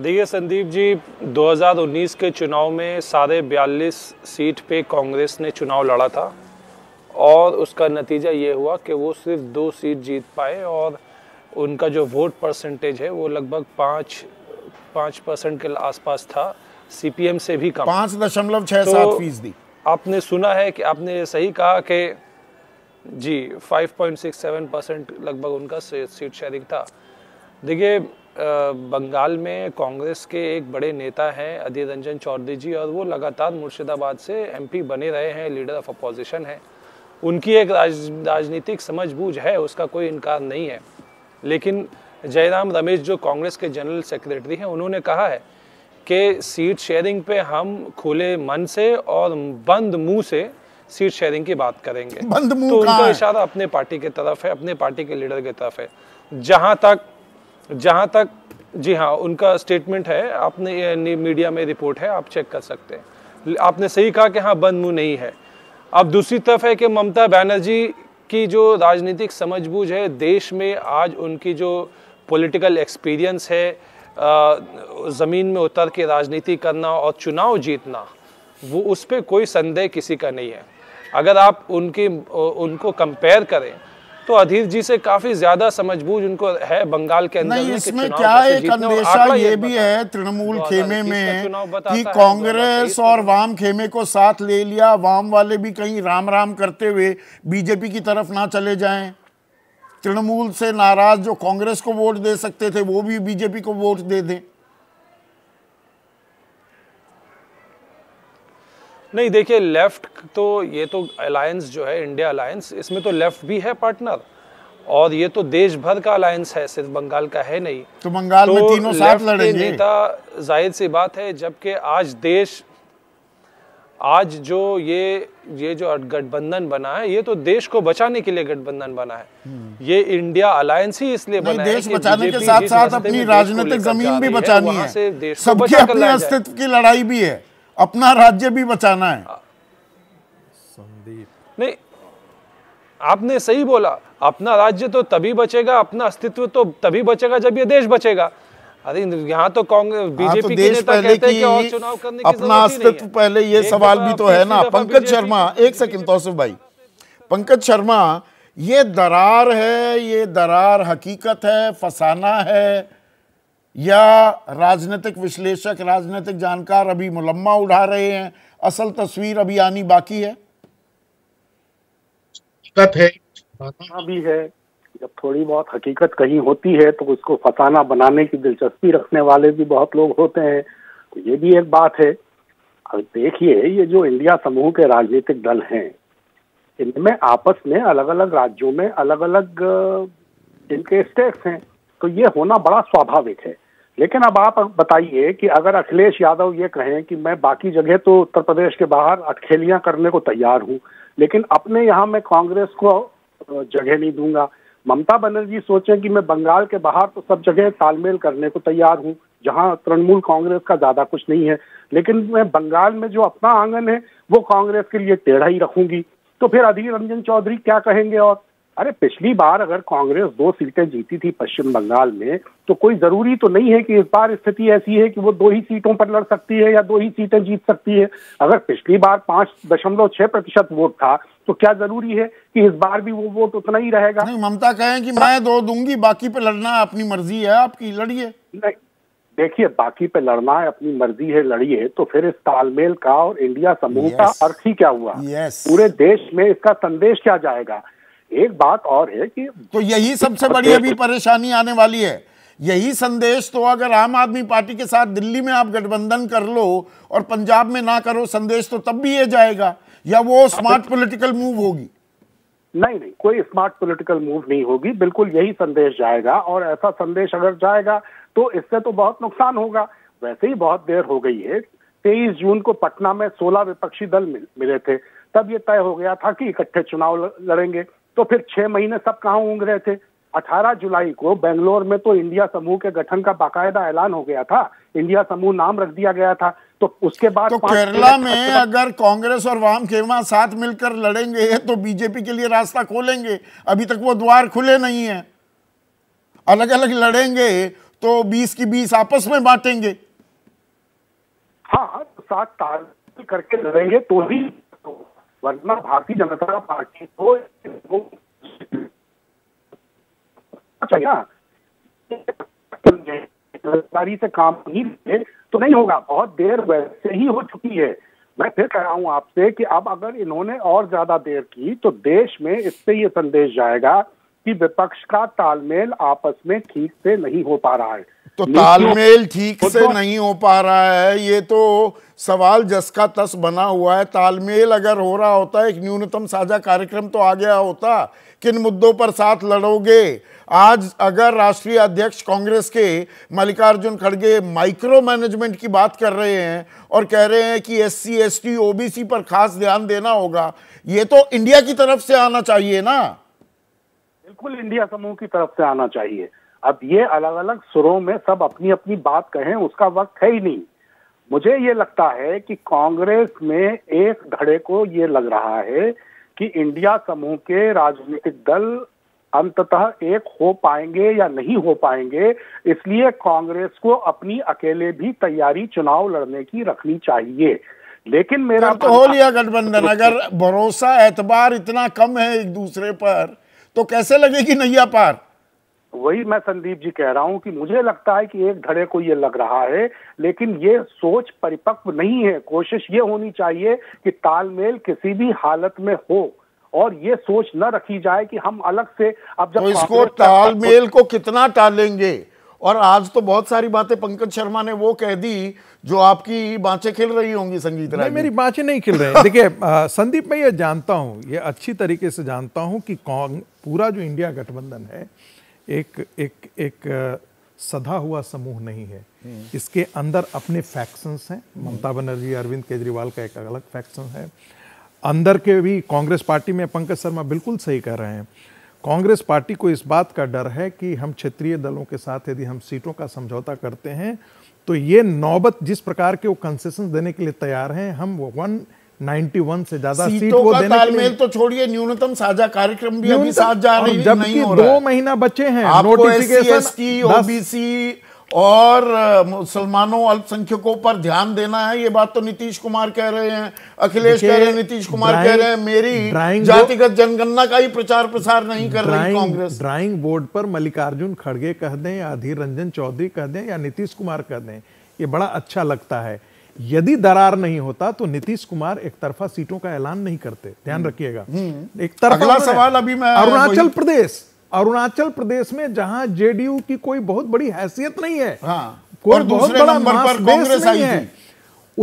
देखिए संदीप जी 2019 के चुनाव में साढ़े बयालीस सीट पे कांग्रेस ने चुनाव लड़ा था और उसका नतीजा ये हुआ कि वो सिर्फ दो सीट जीत पाए और उनका जो वोट परसेंटेज है वो लगभग पाँच पाँच परसेंट के आसपास था सीपीएम से भी कम पाँच दशमलव छः सात तो फीसदी आपने सुना है कि आपने सही कहा कि जी 5.67 परसेंट लगभग उनका सीट शेयरिंग था देखिए बंगाल में कांग्रेस के एक बड़े नेता हैं अधीर रंजन चौधरी जी और वो लगातार मुर्शिदाबाद से एमपी बने रहे हैं लीडर ऑफ अपोजिशन हैं उनकी एक राज, राजनीतिक समझ बूझ है उसका कोई इनकार नहीं है लेकिन जयराम रमेश जो कांग्रेस के जनरल सेक्रेटरी हैं उन्होंने कहा है कि सीट शेयरिंग पे हम खुले मन से और बंद मुंह से सीट शेयरिंग की बात करेंगे बंद मुंह तो उनका इशारा अपने पार्टी के तरफ है अपने पार्टी के लीडर की तरफ है जहां तक जहां तक जी हाँ उनका स्टेटमेंट है आपने मीडिया में रिपोर्ट है आप चेक कर सकते हैं आपने सही कहा कि हाँ बंद मुंह नहीं है अब दूसरी तरफ है कि ममता बनर्जी की जो राजनीतिक समझबूझ है देश में आज उनकी जो पॉलिटिकल एक्सपीरियंस है ज़मीन में उतर के राजनीति करना और चुनाव जीतना वो उस पर कोई संदेह किसी का नहीं है अगर आप उनके उनको कंपेयर करें तो अधीर जी से काफी ज्यादा समझबूझ उनको है बंगाल के अंदर नहीं इसमें क्या एक अंदेशा ये भी है तृणमूल तो खेमे में कि तो कांग्रेस और वाम खेमे को साथ ले लिया वाम वाले भी कहीं राम राम करते हुए बीजेपी की तरफ ना चले जाएं तृणमूल से नाराज जो कांग्रेस को वोट दे सकते थे वो भी बीजेपी को वोट दे दें नहीं देखिए लेफ्ट तो ये तो अलायंस जो है इंडिया अलायंस इसमें तो लेफ्ट भी है पार्टनर और ये तो देश भर का अलायंस है सिर्फ बंगाल का है नहीं तो बंगाल तो में तीनों साथ लड़ेंगे नेता जाहिर सी बात है जबकि आज देश आज जो ये ये जो गठबंधन बना है ये तो देश को बचाने के लिए गठबंधन बना है हम्म। ये इंडिया अलायंस ही इसलिए बना देश है बचाने के साथ साथ अपनी राजनीतिक जमीन भी बचानी है सबके अपने अस्तित्व की लड़ाई भी है अपना राज्य भी बचाना है संदीप नहीं आपने सही बोला अपना राज्य तो तभी बचेगा अपना अस्तित्व तो तभी बचेगा जब ये देश बचेगा अरे यहाँ तो कांग्रेस हाँ, बीजेपी तो देश पहले की चुनाव करने अपना अस्तित्व पहले ये सवाल भी तो है ना पंकज शर्मा एक तो सेकंड भाई पंकज शर्मा ये दरार है ये दरार हकीकत है फसाना है या राजनीतिक विश्लेषक राजनीतिक जानकार अभी मुलम्मा उड़ा रहे हैं असल तस्वीर अभी आनी बाकी है है है जब थोड़ी बहुत हकीकत कहीं होती है तो उसको फसाना बनाने की दिलचस्पी रखने वाले भी बहुत लोग होते हैं तो ये भी एक बात है अब देखिए ये जो इंडिया समूह के राजनीतिक दल हैं इनमें आपस में अलग अलग राज्यों में अलग अलग इनके स्टेट्स हैं तो ये होना बड़ा स्वाभाविक है लेकिन अब आप बताइए कि अगर अखिलेश यादव ये कहें कि मैं बाकी जगह तो उत्तर प्रदेश के बाहर अटखेलियां करने को तैयार हूं लेकिन अपने यहाँ मैं कांग्रेस को जगह नहीं दूंगा ममता बनर्जी सोचे कि मैं बंगाल के बाहर तो सब जगह तालमेल करने को तैयार हूँ जहां तृणमूल कांग्रेस का ज्यादा कुछ नहीं है लेकिन मैं बंगाल में जो अपना आंगन है वो कांग्रेस के लिए टेढ़ा ही रखूंगी तो फिर अधीर रंजन चौधरी क्या कहेंगे और अरे पिछली बार अगर कांग्रेस दो सीटें जीती थी पश्चिम बंगाल में तो कोई जरूरी तो नहीं है कि इस बार स्थिति ऐसी है कि वो दो ही सीटों पर लड़ सकती है या दो ही सीटें जीत सकती है अगर पिछली बार पांच दशमलव छह प्रतिशत वोट था तो क्या जरूरी है कि इस बार भी वो वोट उतना ही रहेगा नहीं ममता कहें कि मैं दो दूंगी बाकी पे लड़ना है अपनी मर्जी है आपकी लड़िए नहीं देखिए बाकी पे लड़ना है अपनी मर्जी है लड़िए तो फिर इस तालमेल का और इंडिया समूह का अर्थ ही क्या हुआ पूरे देश में इसका संदेश क्या जाएगा एक बात और है कि तो यही सबसे बड़ी अभी परेशानी आने वाली है यही संदेश तो अगर आम आदमी पार्टी के साथ दिल्ली में आप गठबंधन कर लो और पंजाब में ना करो संदेश तो तब भी ये जाएगा या वो स्मार्ट पॉलिटिकल मूव होगी नहीं नहीं कोई स्मार्ट पॉलिटिकल मूव नहीं होगी बिल्कुल यही संदेश जाएगा और ऐसा संदेश अगर जाएगा तो इससे तो बहुत नुकसान होगा वैसे ही बहुत देर हो गई है तेईस जून को पटना में सोलह विपक्षी दल मिले थे तब ये तय हो गया था कि इकट्ठे चुनाव लड़ेंगे तो फिर छह महीने सब कहाँ ऊंग रहे थे 18 जुलाई को बेंगलोर में तो इंडिया समूह के गठन का बाकायदा ऐलान हो गया था इंडिया समूह नाम रख दिया गया था तो उसके बाद तो केरला में अगर कांग्रेस और वाम खेमा साथ मिलकर लड़ेंगे तो बीजेपी के लिए रास्ता खोलेंगे अभी तक वो द्वार खुले नहीं है अलग अलग लड़ेंगे तो बीस की बीस आपस में बांटेंगे हाँ साथ ताल करके लड़ेंगे तो भी तो, वर्तमान भारतीय जनता पार्टी को तो चाहिए अच्छा, बेरोजगारी से काम नहीं ले तो नहीं होगा बहुत देर वैसे ही हो चुकी है मैं फिर कह रहा हूँ आपसे कि अब अगर इन्होंने और ज्यादा देर की तो देश में इससे ये संदेश जाएगा कि विपक्ष का तालमेल आपस में ठीक से नहीं हो पा रहा है तो तालमेल ठीक से नहीं हो पा रहा है ये तो सवाल जस का तस बना हुआ है तालमेल अगर हो रहा होता एक न्यूनतम साझा कार्यक्रम तो आ गया होता किन मुद्दों पर साथ लड़ोगे आज अगर राष्ट्रीय अध्यक्ष कांग्रेस के मल्लिकार्जुन खड़गे माइक्रो मैनेजमेंट की बात कर रहे हैं और कह रहे हैं कि S C S T OBC पर खास ध्यान देना होगा ये तो इंडिया की तरफ से आना चाहिए ना बिल्कुल इंडिया समूह की तरफ से आना चाहिए अब ये अलग अलग सुरों में सब अपनी अपनी बात कहें उसका वक्त है ही नहीं मुझे ये लगता है कि कांग्रेस में एक धड़े को ये लग रहा है कि इंडिया समूह के राजनीतिक दल अंततः एक हो पाएंगे या नहीं हो पाएंगे इसलिए कांग्रेस को अपनी अकेले भी तैयारी चुनाव लड़ने की रखनी चाहिए लेकिन मेरा तो हो लिया गठबंधन अगर भरोसा एतबार इतना कम है एक दूसरे पर तो कैसे लगेगी नैया पार वही मैं संदीप जी कह रहा हूं कि मुझे लगता है कि एक धड़े को ये लग रहा है लेकिन ये सोच परिपक्व नहीं है कोशिश ये होनी चाहिए कि तालमेल किसी भी हालत में हो और ये सोच न रखी जाए कि हम अलग से अब जब तो इसको तालमेल तो को कितना टालेंगे और आज तो बहुत सारी बातें पंकज शर्मा ने वो कह दी जो आपकी बाँचे खेल रही होंगी संगीत राय मेरी बाँचे नहीं खेल रही देखिए संदीप मैं ये जानता हूँ ये अच्छी तरीके से जानता हूँ कि पूरा जो इंडिया गठबंधन है एक एक एक सधा हुआ समूह नहीं है हम्म। इसके अंदर अपने फैक्शंस हैं ममता बनर्जी अरविंद केजरीवाल का एक अलग फैक्शन है अंदर के भी कांग्रेस पार्टी में पंकज शर्मा बिल्कुल सही कह रहे हैं कांग्रेस पार्टी को इस बात का डर है कि हम क्षेत्रीय दलों के साथ यदि हम सीटों का समझौता करते हैं तो ये नौबत जिस प्रकार के वो कंसेशन देने के लिए तैयार हैं हम वन 91 से ज्यादा सीटों को देने तालमेल तो छोड़िए न्यूनतम साझा कार्यक्रम भी अभी साथ जा रही रहा दो महीना बचे हैं नोटिफिकेशन ओबीसी और मुसलमानों अल्पसंख्यकों पर ध्यान देना है ये बात तो नीतीश कुमार कह रहे हैं अखिलेश कह रहे हैं नीतीश कुमार कह रहे हैं मेरी जातिगत जनगणना का ही प्रचार प्रसार नहीं कर रही कांग्रेस ड्राइंग बोर्ड पर मल्लिकार्जुन खड़गे कह दें या अधीर रंजन चौधरी कह दें या नीतीश कुमार कह दें ये बड़ा अच्छा लगता है यदि दरार नहीं होता तो नीतीश कुमार एक तरफा सीटों का ऐलान नहीं करते ध्यान हम्म। रखिएगा हम्म। एक तरफा सवाल अभी मैं अरुणाचल प्रदेश अरुणाचल प्रदेश में जहां जेडीयू की कोई बहुत बड़ी हैसियत नहीं है हाँ। कोई बहुत बड़ा पर कांग्रेस आई है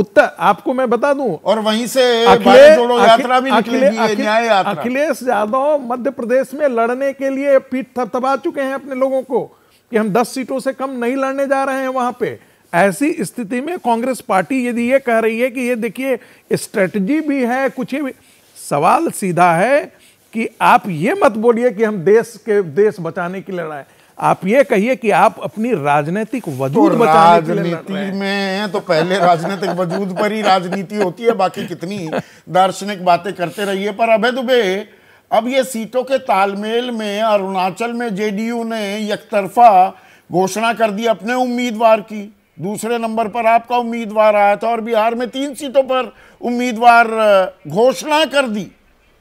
उत्तर आपको मैं बता दूं और वहीं से यात्रा भी अखिलेश यादव मध्य प्रदेश में लड़ने के लिए पीठ थपथपा चुके हैं अपने लोगों को कि हम दस सीटों से कम नहीं लड़ने जा रहे हैं वहां पे ऐसी स्थिति में कांग्रेस पार्टी यदि ये कह रही है कि ये देखिए स्ट्रेटजी भी है कुछ भी सवाल सीधा है कि आप ये मत बोलिए कि हम देश के देश बचाने की लड़ाई आप ये कहिए कि आप अपनी राजनीतिक वजूद तो राजनीति में तो पहले राजनीतिक वजूद पर ही राजनीति होती है बाकी कितनी दार्शनिक बातें करते रहिए पर अभय दुबे अब ये सीटों के तालमेल में अरुणाचल में जेडीयू ने एक तरफा घोषणा कर दी अपने उम्मीदवार की दूसरे नंबर पर आपका उम्मीदवार आया था और बिहार में तीन सीटों पर उम्मीदवार घोषणा कर दी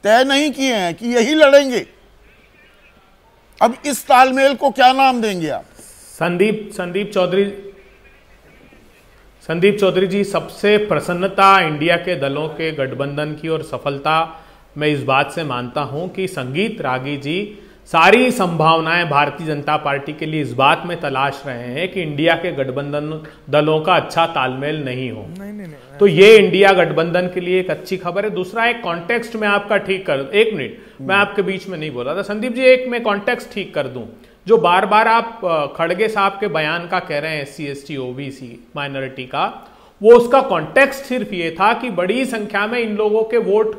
तय नहीं किए हैं कि यही लड़ेंगे अब इस तालमेल को क्या नाम देंगे आप संदीप संदीप चौधरी संदीप चौधरी जी सबसे प्रसन्नता इंडिया के दलों के गठबंधन की और सफलता मैं इस बात से मानता हूं कि संगीत रागी जी सारी संभावनाएं भारतीय जनता पार्टी के लिए इस बात में तलाश रहे हैं कि इंडिया के गठबंधन दलों का अच्छा तालमेल नहीं हो नहीं, नहीं, नहीं, तो ये इंडिया गठबंधन के लिए एक अच्छी खबर है दूसरा एक कॉन्टेक्स्ट में आपका ठीक कर एक मिनट मैं हम्म। आपके बीच में नहीं बोला था संदीप जी एक मैं कॉन्टेक्स्ट ठीक कर दूं जो बार बार आप खड़गे साहब के बयान का कह रहे हैं S C S T OBC minority का वो उसका कॉन्टेक्स्ट सिर्फ ये था कि बड़ी संख्या में इन लोगों के वोट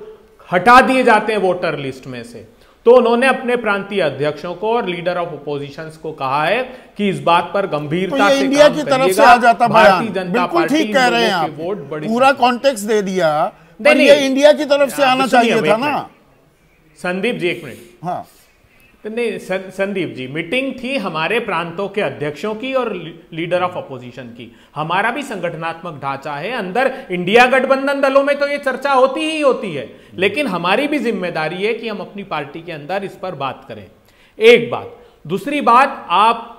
हटा दिए जाते हैं वोटर लिस्ट में से तो उन्होंने अपने प्रांतीय अध्यक्षों को और लीडर ऑफ अपोजिशन को कहा है कि इस बात पर गंभीरता तो से इंडिया की तरफ से आ जाता भारतीय जनता पार्टी ठीक कह रहे हैं वोट बड़ी पूरा कॉन्टेक्स दे दिया पर ये इंडिया की तरफ से हाँ, आना चाहिए था ना संदीप जी एक मिनट हाँ नहीं सं, संदीप जी मीटिंग थी हमारे प्रांतों के अध्यक्षों की और लीडर ऑफ अपोजिशन की हमारा भी संगठनात्मक ढांचा है अंदर इंडिया गठबंधन दलों में तो ये चर्चा होती ही होती है लेकिन हमारी भी जिम्मेदारी है कि हम अपनी पार्टी के अंदर इस पर बात करें एक बात दूसरी बात आप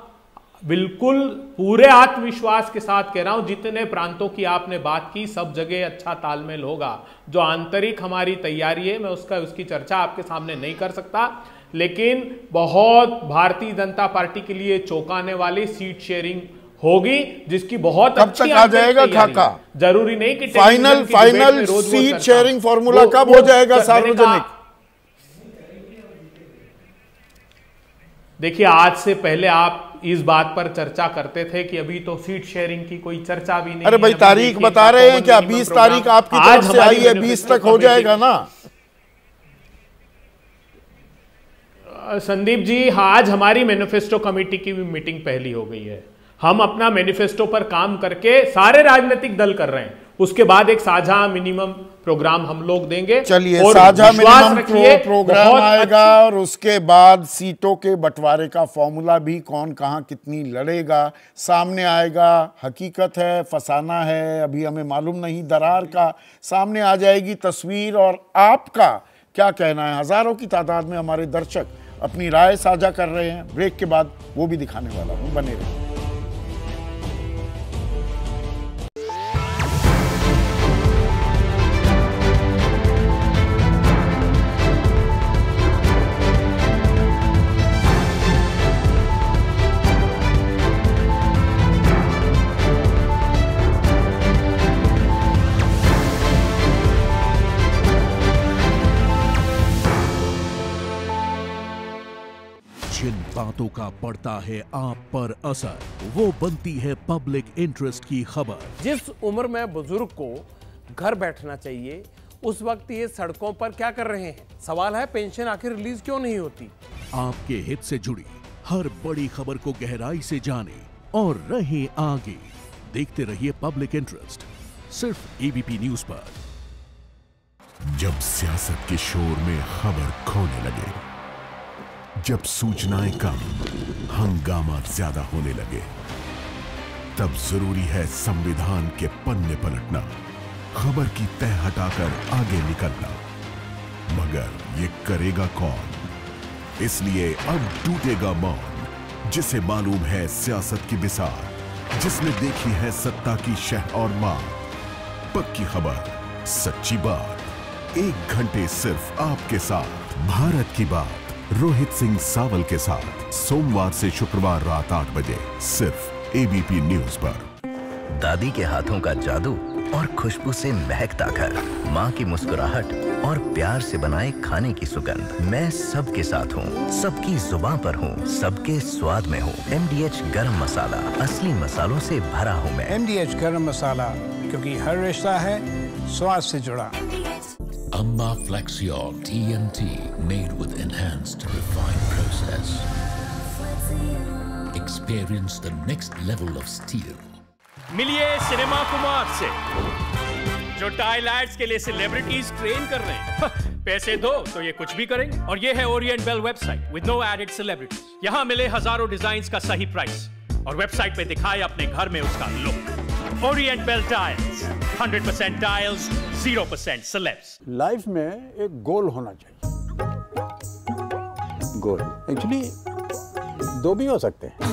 बिल्कुल पूरे आत्मविश्वास के साथ कह रहा हूं जितने प्रांतों की आपने बात की सब जगह अच्छा तालमेल होगा जो आंतरिक हमारी तैयारी है मैं उसका उसकी चर्चा आपके सामने नहीं कर सकता लेकिन बहुत भारतीय जनता पार्टी के लिए चौंकाने वाली सीट शेयरिंग होगी जिसकी बहुत कब तक आ जाएगा खाका जरूरी नहीं कि final final seat sharing formula कब हो जाएगा सार्वजनिक देखिए आज से पहले आप इस बात पर चर्चा करते थे कि अभी तो सीट शेयरिंग की कोई चर्चा भी नहीं अरे भाई तारीख बता रहे हैं क्या बीस तारीख आपकी आज से आई है बीस तक तो हो जाएगा ना संदीप जी आज हमारी मैनिफेस्टो कमेटी की भी मीटिंग पहली हो गई है हम अपना मैनिफेस्टो पर काम करके सारे राजनीतिक दल कर रहे हैं उसके बाद एक साझा मिनिमम प्रोग्राम हम लोग देंगे चलिए साझा मिनिमम प्रो, प्रोग्राम आएगा और उसके बाद सीटों के बंटवारे का फॉर्मूला भी कौन कहाँ कितनी लड़ेगा सामने आएगा हकीकत है फसाना है अभी हमें मालूम नहीं दरार का सामने आ जाएगी तस्वीर और आपका क्या कहना है हजारों की तादाद में हमारे दर्शक अपनी राय साझा कर रहे हैं ब्रेक के बाद वो भी दिखाने वाला हूँ बने रहें का पड़ता है आप पर असर वो बनती है पब्लिक इंटरेस्ट की खबर जिस उम्र में बुजुर्ग को घर बैठना चाहिए उस वक्त ये सड़कों पर क्या कर रहे हैं सवाल है पेंशन आखिर रिलीज क्यों नहीं होती आपके हित से जुड़ी हर बड़ी खबर को गहराई से जाने और रहे आगे देखते रहिए पब्लिक इंटरेस्ट सिर्फ एबीपी न्यूज पर जब सियासत के शोर में खबर खोने लगे जब सूचनाएं कम हंगामा ज्यादा होने लगे तब जरूरी है संविधान के पन्ने पलटना खबर की तय हटाकर आगे निकलना मगर ये करेगा कौन इसलिए अब टूटेगा मौन जिसे मालूम है सियासत की बिसार जिसने देखी है सत्ता की शह और मां पक्की खबर सच्ची बात एक घंटे सिर्फ आपके साथ भारत की बात रोहित सिंह सावल के साथ सोमवार से शुक्रवार रात आठ बजे सिर्फ एबीपी न्यूज पर दादी के हाथों का जादू और खुशबू से महकता घर माँ की मुस्कुराहट और प्यार से बनाए खाने की सुगंध मैं सबके साथ हूँ सबकी जुबा पर हूँ सबके स्वाद में हूँ एम डी एच गर्म मसाला असली मसालों से भरा हूँ मैं एम डी एच गर्म मसाला क्योंकि हर रिश्ता है स्वाद से जुड़ा Amba Flexion TNT made with enhanced refined process. Experience the next level of steel. मिलिए सिनेमा कुमार से जो टाइलाइट्स के लिए सेलिब्रिटीज ट्रेन कर रहे हैं हाँ, पैसे दो तो ये कुछ भी करेंगे और ये है Orient Bell website with no added celebrities यहाँ मिले हजारों डिजाइन का सही प्राइस और वेबसाइट पे दिखाए अपने घर में उसका look Orient Bell tiles 100% tiles zero percent celebs life में एक गोल होना चाहिए गोल एक्चुअली दो भी हो सकते हैं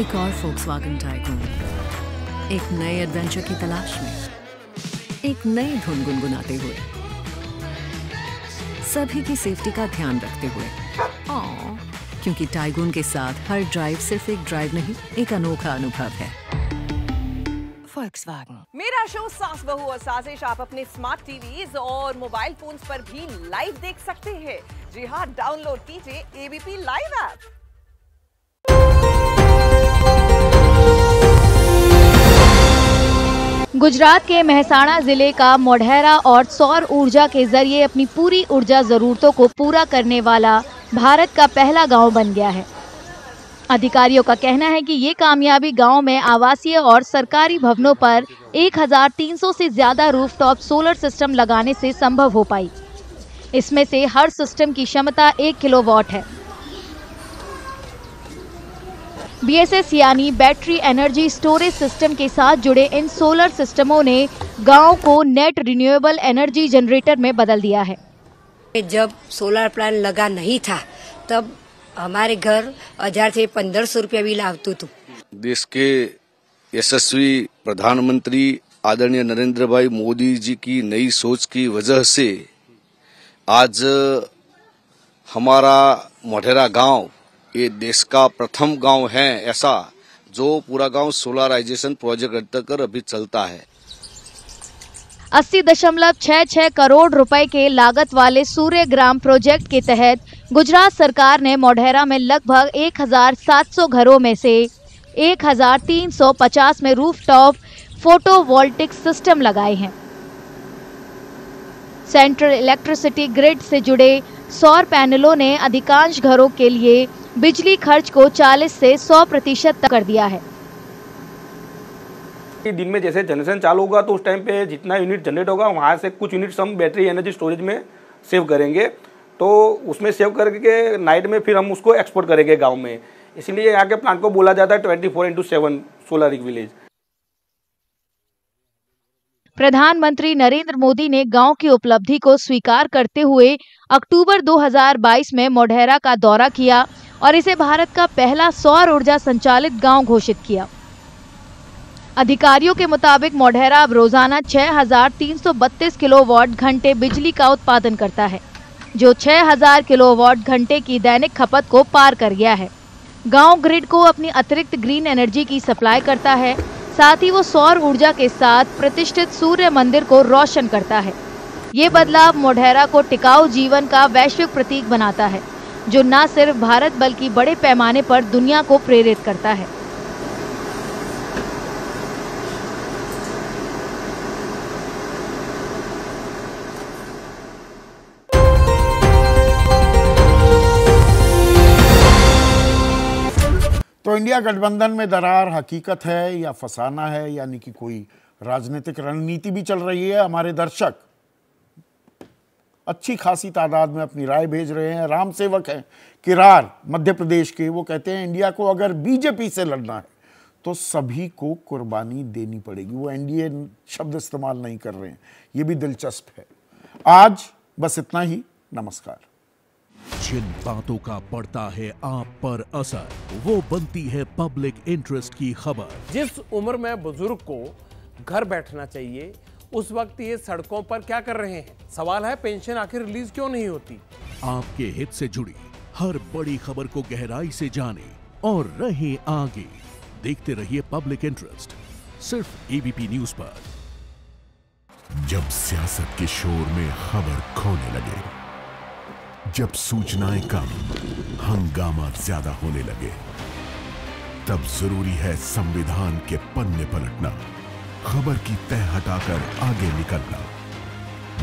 एक और फोक्स वागन टाइकून एक नए एडवेंचर की तलाश में एक नए धुन गुनगुनाते हुए सभी की सेफ्टी का ध्यान रखते हुए क्योंकि टाइगून के साथ हर ड्राइव सिर्फ एक ड्राइव नहीं एक अनोखा अनुभव है Volkswagen. मेरा शो सास बहु और साजिश आप अपने स्मार्ट टीवी और मोबाइल फोन पर भी लाइव देख सकते हैं जी हाँ डाउनलोड कीजिए एबीपी लाइव ऐप गुजरात के महसाणा जिले का मोढेरा और सौर ऊर्जा के जरिए अपनी पूरी ऊर्जा जरूरतों को पूरा करने वाला भारत का पहला गांव बन गया है अधिकारियों का कहना है कि ये कामयाबी गांव में आवासीय और सरकारी भवनों पर 1,300 से ज्यादा रूफटॉप सोलर सिस्टम लगाने से संभव हो पाई इसमें से हर सिस्टम की क्षमता एक किलोवाट है बीएसएस यानी बैटरी एनर्जी स्टोरेज सिस्टम के साथ जुड़े इन सोलर सिस्टमों ने गांव को नेट रिन्यूएबल एनर्जी जनरेटर में बदल दिया है जब सोलर प्लांट लगा नहीं था तब हमारे घर हजार से पंद्रह सौ रूपया भी लागत तू देश के यशस्वी प्रधानमंत्री आदरणीय नरेंद्र भाई मोदी जी की नई सोच की वजह से आज हमारा मोढेरा गांव ये देश का प्रथम गांव है ऐसा जो पूरा गांव सोलराइजेशन प्रोजेक्ट अंतर्गत अभी चलता है अस्सी दशमलव छह छह करोड़ रुपए के लागत वाले सूर्य ग्राम प्रोजेक्ट के तहत गुजरात सरकार ने मोढेरा में लगभग 1,700 घरों में से 1,350 में रूफटॉप फोटोवोल्टिक सिस्टम लगाए हैं सेंट्रल इलेक्ट्रिसिटी ग्रिड से जुड़े सौर पैनलों ने अधिकांश घरों के लिए बिजली खर्च को 40 से 100 प्रतिशत तक कर दिया है दिन में जैसे जनरेशन चालू होगा तो उस टाइम पे जितना यूनिट जनरेट होगा वहाँ से कुछ यूनिट हम बैटरी एनर्जी स्टोरेज में सेव करेंगे तो उसमें सेव करके नाइट में फिर हम उसको एक्सपोर्ट करेंगे गाँव में इसलिए यहाँ के प्लांट को बोला जाता है twenty four into seven solar village प्रधानमंत्री नरेंद्र मोदी ने गांव की उपलब्धि को स्वीकार करते हुए अक्टूबर 2022 में मोढेरा का दौरा किया और इसे भारत का पहला सौर ऊर्जा संचालित गांव घोषित किया अधिकारियों के मुताबिक मोढेरा अब रोजाना छह किलोवाट घंटे बिजली का उत्पादन करता है जो 6000 किलोवाट घंटे की दैनिक खपत को पार कर गया है गांव ग्रिड को अपनी अतिरिक्त ग्रीन एनर्जी की सप्लाई करता है साथ ही वो सौर ऊर्जा के साथ प्रतिष्ठित सूर्य मंदिर को रोशन करता है ये बदलाव मोढेरा को टिकाऊ जीवन का वैश्विक प्रतीक बनाता है जो न सिर्फ भारत बल्कि बड़े पैमाने पर दुनिया को प्रेरित करता है तो इंडिया गठबंधन में दरार हकीकत है या फसाना है यानी कि कोई राजनीतिक रणनीति भी चल रही है हमारे दर्शक अच्छी खासी तादाद में अपनी राय भेज रहे हैं राम सेवक हैं किरार मध्य प्रदेश के वो कहते हैं इंडिया को अगर बीजेपी से लड़ना है तो सभी को कुर्बानी देनी पड़ेगी वो एनडीए शब्द इस्तेमाल नहीं कर रहे हैं ये भी दिलचस्प है आज बस इतना ही नमस्कार जिन बातों का पड़ता है आप पर असर वो बनती है पब्लिक इंटरेस्ट की खबर जिस उम्र में बुजुर्ग को घर बैठना चाहिए उस वक्त ये सड़कों पर क्या कर रहे हैं सवाल है पेंशन आखिर रिलीज क्यों नहीं होती आपके हित से जुड़ी हर बड़ी खबर को गहराई से जाने और रहे आगे देखते रहिए पब्लिक इंटरेस्ट सिर्फ एबीपी न्यूज पर जब सियासत के शोर में खबर खोने लगे जब सूचनाएं कम हंगामा ज्यादा होने लगे तब जरूरी है संविधान के पन्ने पलटना खबर की तह हटाकर आगे निकलना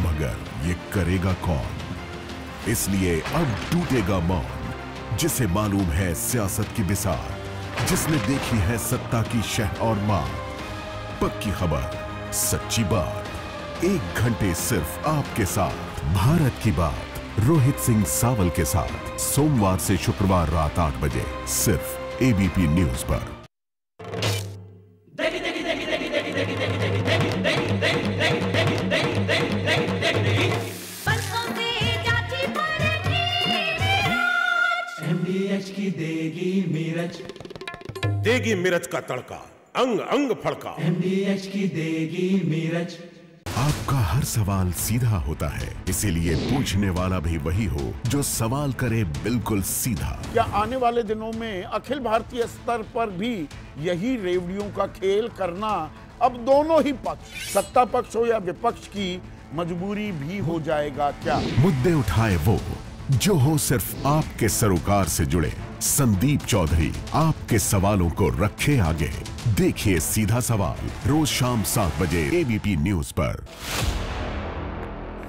मगर ये करेगा कौन इसलिए अब टूटेगा मौन जिसे मालूम है सियासत की बिसार जिसने देखी है सत्ता की शह और मां पक्की खबर सच्ची बात एक घंटे सिर्फ आपके साथ भारत की बात रोहित सिंह सावल के साथ सोमवार से शुक्रवार रात आठ बजे सिर्फ एबीपी न्यूज पर देगी मिर्च देगी मिर्च का तड़का अंग अंग फड़का एमडीएच की देगी मिर्च आपका हर सवाल सीधा होता है इसीलिए पूछने वाला भी वही हो जो सवाल करे बिल्कुल सीधा क्या आने वाले दिनों में अखिल भारतीय स्तर पर भी यही रेवड़ियों का खेल करना अब दोनों ही पक्ष सत्ता पक्ष हो या विपक्ष की मजबूरी भी हो जाएगा क्या मुद्दे उठाए वो जो हो सिर्फ आपके सरोकार से जुड़े संदीप चौधरी आपके सवालों को रखे आगे देखिए सीधा सवाल रोज शाम सात बजे एबीपी न्यूज पर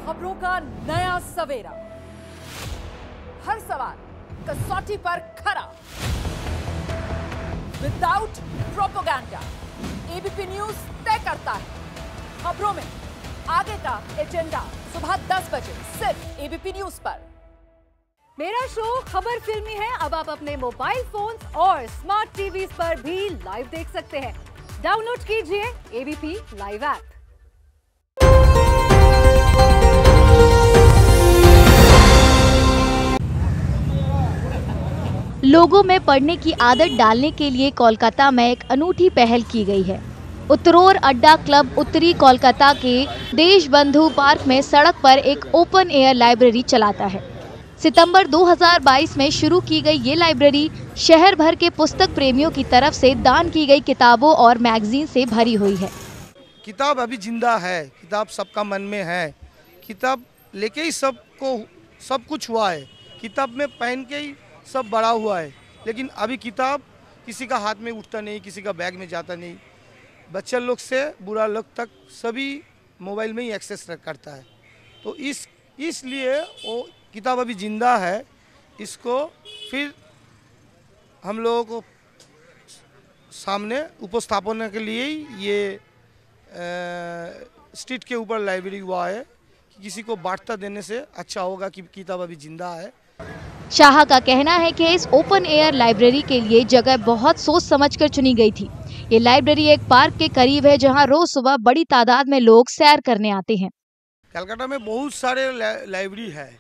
खबरों का नया सवेरा हर सवाल कसौटी पर खरा विदाउट प्रोपोगंडा एबीपी न्यूज तय करता है खबरों में आगे का एजेंडा सुबह 10 बजे सिर्फ एबीपी न्यूज पर मेरा शो खबर फिल्मी है अब आप अपने मोबाइल फोन और स्मार्ट टीवी पर भी लाइव देख सकते हैं डाउनलोड कीजिए एबीपी लाइव ऐप लोगों में पढ़ने की आदत डालने के लिए कोलकाता में एक अनूठी पहल की गई है उत्तरोर अड्डा क्लब उत्तरी कोलकाता के देशबंधु पार्क में सड़क पर एक ओपन एयर लाइब्रेरी चलाता है सितंबर 2022 में शुरू की गई ये लाइब्रेरी शहर भर के पुस्तक प्रेमियों की तरफ से दान की गई किताबों और मैगजीन से भरी हुई है किताब अभी जिंदा है किताब सबका मन में है किताब लेके ही सबको सब कुछ हुआ है किताब में पहन के ही सब बड़ा हुआ है लेकिन अभी किताब किसी का हाथ में उठता नहीं किसी का बैग में जाता नहीं बच्चे लोग से बुरा लोग तक सभी मोबाइल में ही एक्सेस करता है तो इस इसलिए वो किताब अभी ज़िंदा है इसको फिर हम लोगों को सामने उपस्थापना के लिए ही ये स्ट्रीट के ऊपर लाइब्रेरी हुआ है कि किसी को बांटता देने से अच्छा होगा कि किताब अभी ज़िंदा है शाह का कहना है कि इस ओपन एयर लाइब्रेरी के लिए जगह बहुत सोच समझकर चुनी गई थी ये लाइब्रेरी एक पार्क के करीब है जहां रोज सुबह बड़ी तादाद में लोग सैर करने आते हैं कलकत्ता में बहुत सारे लाइब्रेरी है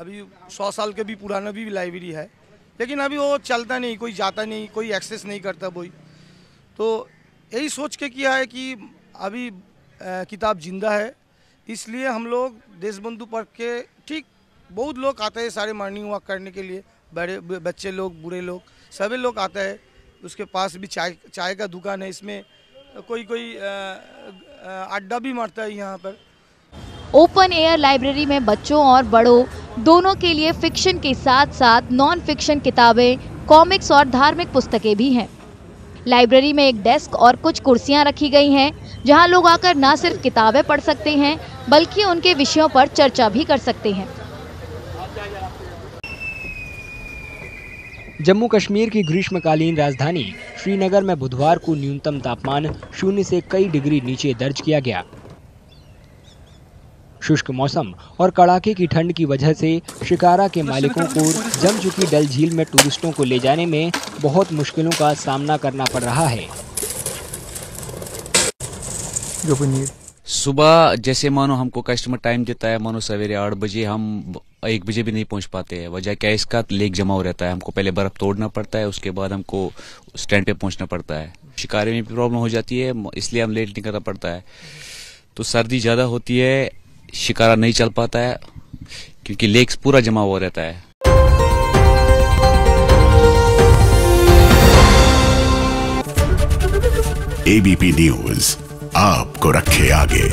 अभी सौ साल के भी पुराना भी लाइब्रेरी है लेकिन अभी वो चलता नहीं कोई जाता नहीं कोई एक्सेस नहीं करता कोई तो यही सोच के किया है कि अभी किताब जिंदा है इसलिए हम लोग देश बंधु पार्क के ठीक बहुत लोग आते हैं सारे मॉर्निंग वॉक करने के लिए बड़े बच्चे लोग बूढ़े लोग सभी लोग आते हैं उसके पास भी चाय चाय का दुकान है इसमें कोई कोई अड्डा भी मारता है यहाँ पर ओपन एयर लाइब्रेरी में बच्चों और बड़ों दोनों के लिए फिक्शन के साथ साथ नॉन फिक्शन किताबें कॉमिक्स और धार्मिक पुस्तकें भी हैं लाइब्रेरी में एक डेस्क और कुछ कुर्सियां रखी गई हैं जहां लोग आकर ना सिर्फ किताबें पढ़ सकते हैं बल्कि उनके विषयों पर चर्चा भी कर सकते हैं जम्मू कश्मीर की ग्रीष्मकालीन राजधानी श्रीनगर में बुधवार को न्यूनतम तापमान शून्य से कई डिग्री नीचे दर्ज किया गया शुष्क मौसम और कड़ाके की ठंड की वजह से शिकारा के मालिकों को जम चुकी डल झील में टूरिस्टों को ले जाने में बहुत मुश्किलों का सामना करना पड़ रहा है सुबह जैसे मानो हमको कस्टमर टाइम देता है मानो सवेरे आठ बजे हम एक बजे भी नहीं पहुंच पाते हैं वजह क्या इसका लेक जमा हो रहता है हमको पहले बर्फ तोड़ना पड़ता है उसके बाद हमको स्टैंड पे पहुंचना पड़ता है शिकारे में भी प्रॉब्लम हो जाती है इसलिए हम लेट नहीं करना पड़ता है तो सर्दी ज़्यादा होती है शिकारा नहीं चल पाता है क्योंकि लेक्स पूरा जमा हुआ रहता है एबीपी न्यूज आपको रखे आगे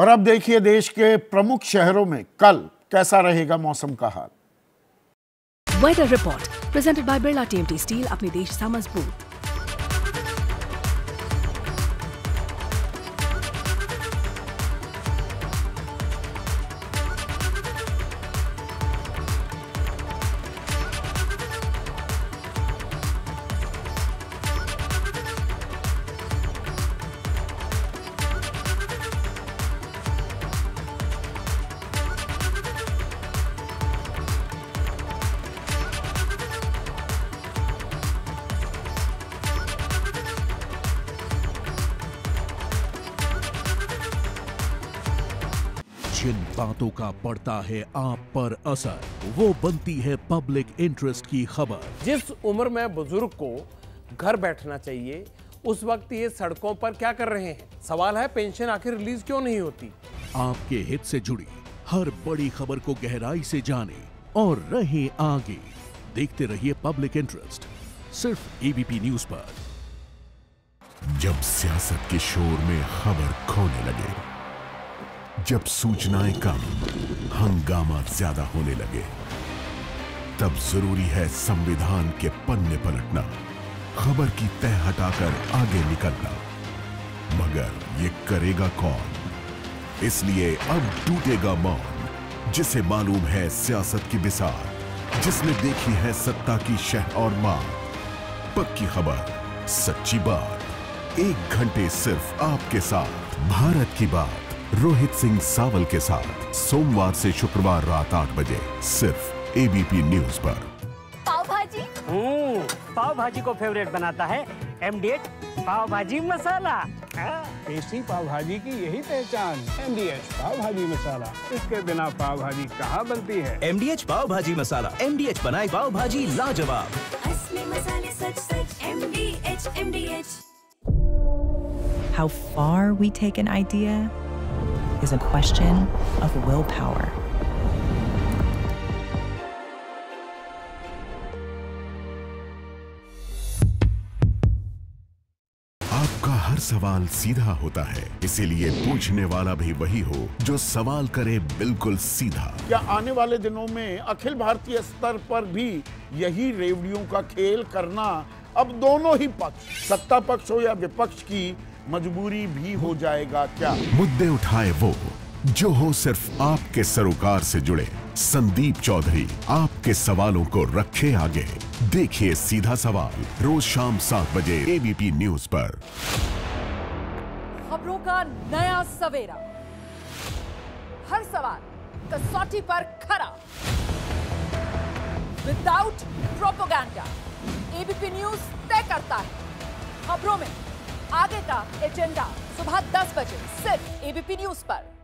और अब देखिए देश के प्रमुख शहरों में कल कैसा रहेगा मौसम का हाल weather report presented by Birla TMT steel अपने देश समझ मजबूत जिन बातों का पड़ता है आप पर असर वो बनती है पब्लिक इंटरेस्ट की खबर जिस उम्र में बुजुर्ग को घर बैठना चाहिए उस वक्त ये सड़कों पर क्या कर रहे हैं सवाल है पेंशन आखिर रिलीज क्यों नहीं होती आपके हित से जुड़ी हर बड़ी खबर को गहराई से जाने और रहे आगे देखते रहिए पब्लिक इंटरेस्ट सिर्फ एबीपी न्यूज पर जब सियासत के शोर में खबर खोने लगे जब सूचनाएं कम हंगामा ज्यादा होने लगे तब जरूरी है संविधान के पन्ने पलटना खबर की तय हटाकर आगे निकलना मगर ये करेगा कौन इसलिए अब टूटेगा मौन जिसे मालूम है सियासत की बिसार जिसने देखी है सत्ता की शह और मां पक्की खबर सच्ची बात एक घंटे सिर्फ आपके साथ भारत की बात रोहित सिंह सावल के साथ सोमवार से शुक्रवार रात आठ बजे सिर्फ एबीपी न्यूज पर पाव भाजी हम्म, पाव भाजी को फेवरेट बनाता है एम डी एच पाव भाजी मसाला देसी पाव भाजी की यही पहचान एम डी एच पाव भाजी मसाला इसके बिना पाव भाजी कहाँ बनती है एम डी एच पाव भाजी मसाला एम डी एच बनाए पाव भाजी लाजवाब How far we take an idea is a question of willpower. सवाल सीधा होता है इसीलिए पूछने वाला भी वही हो जो सवाल करे बिल्कुल सीधा क्या आने वाले दिनों में अखिल भारतीय स्तर पर भी यही रेवड़ियों का खेल करना अब दोनों ही पक्ष सत्ता पक्ष हो या विपक्ष की मजबूरी भी हो जाएगा क्या मुद्दे उठाए वो जो हो सिर्फ आपके सरोकार से जुड़े संदीप चौधरी आपके सवालों को रखे आगे देखिए सीधा सवाल रोज शाम सात बजे एबीपी न्यूज पर खबरों का नया सवेरा हर सवाल कसौटी पर खरा विदाउट प्रोपोगंडा एबीपी न्यूज तय करता है खबरों में आगे का एजेंडा सुबह दस बजे सिर्फ एबीपी न्यूज पर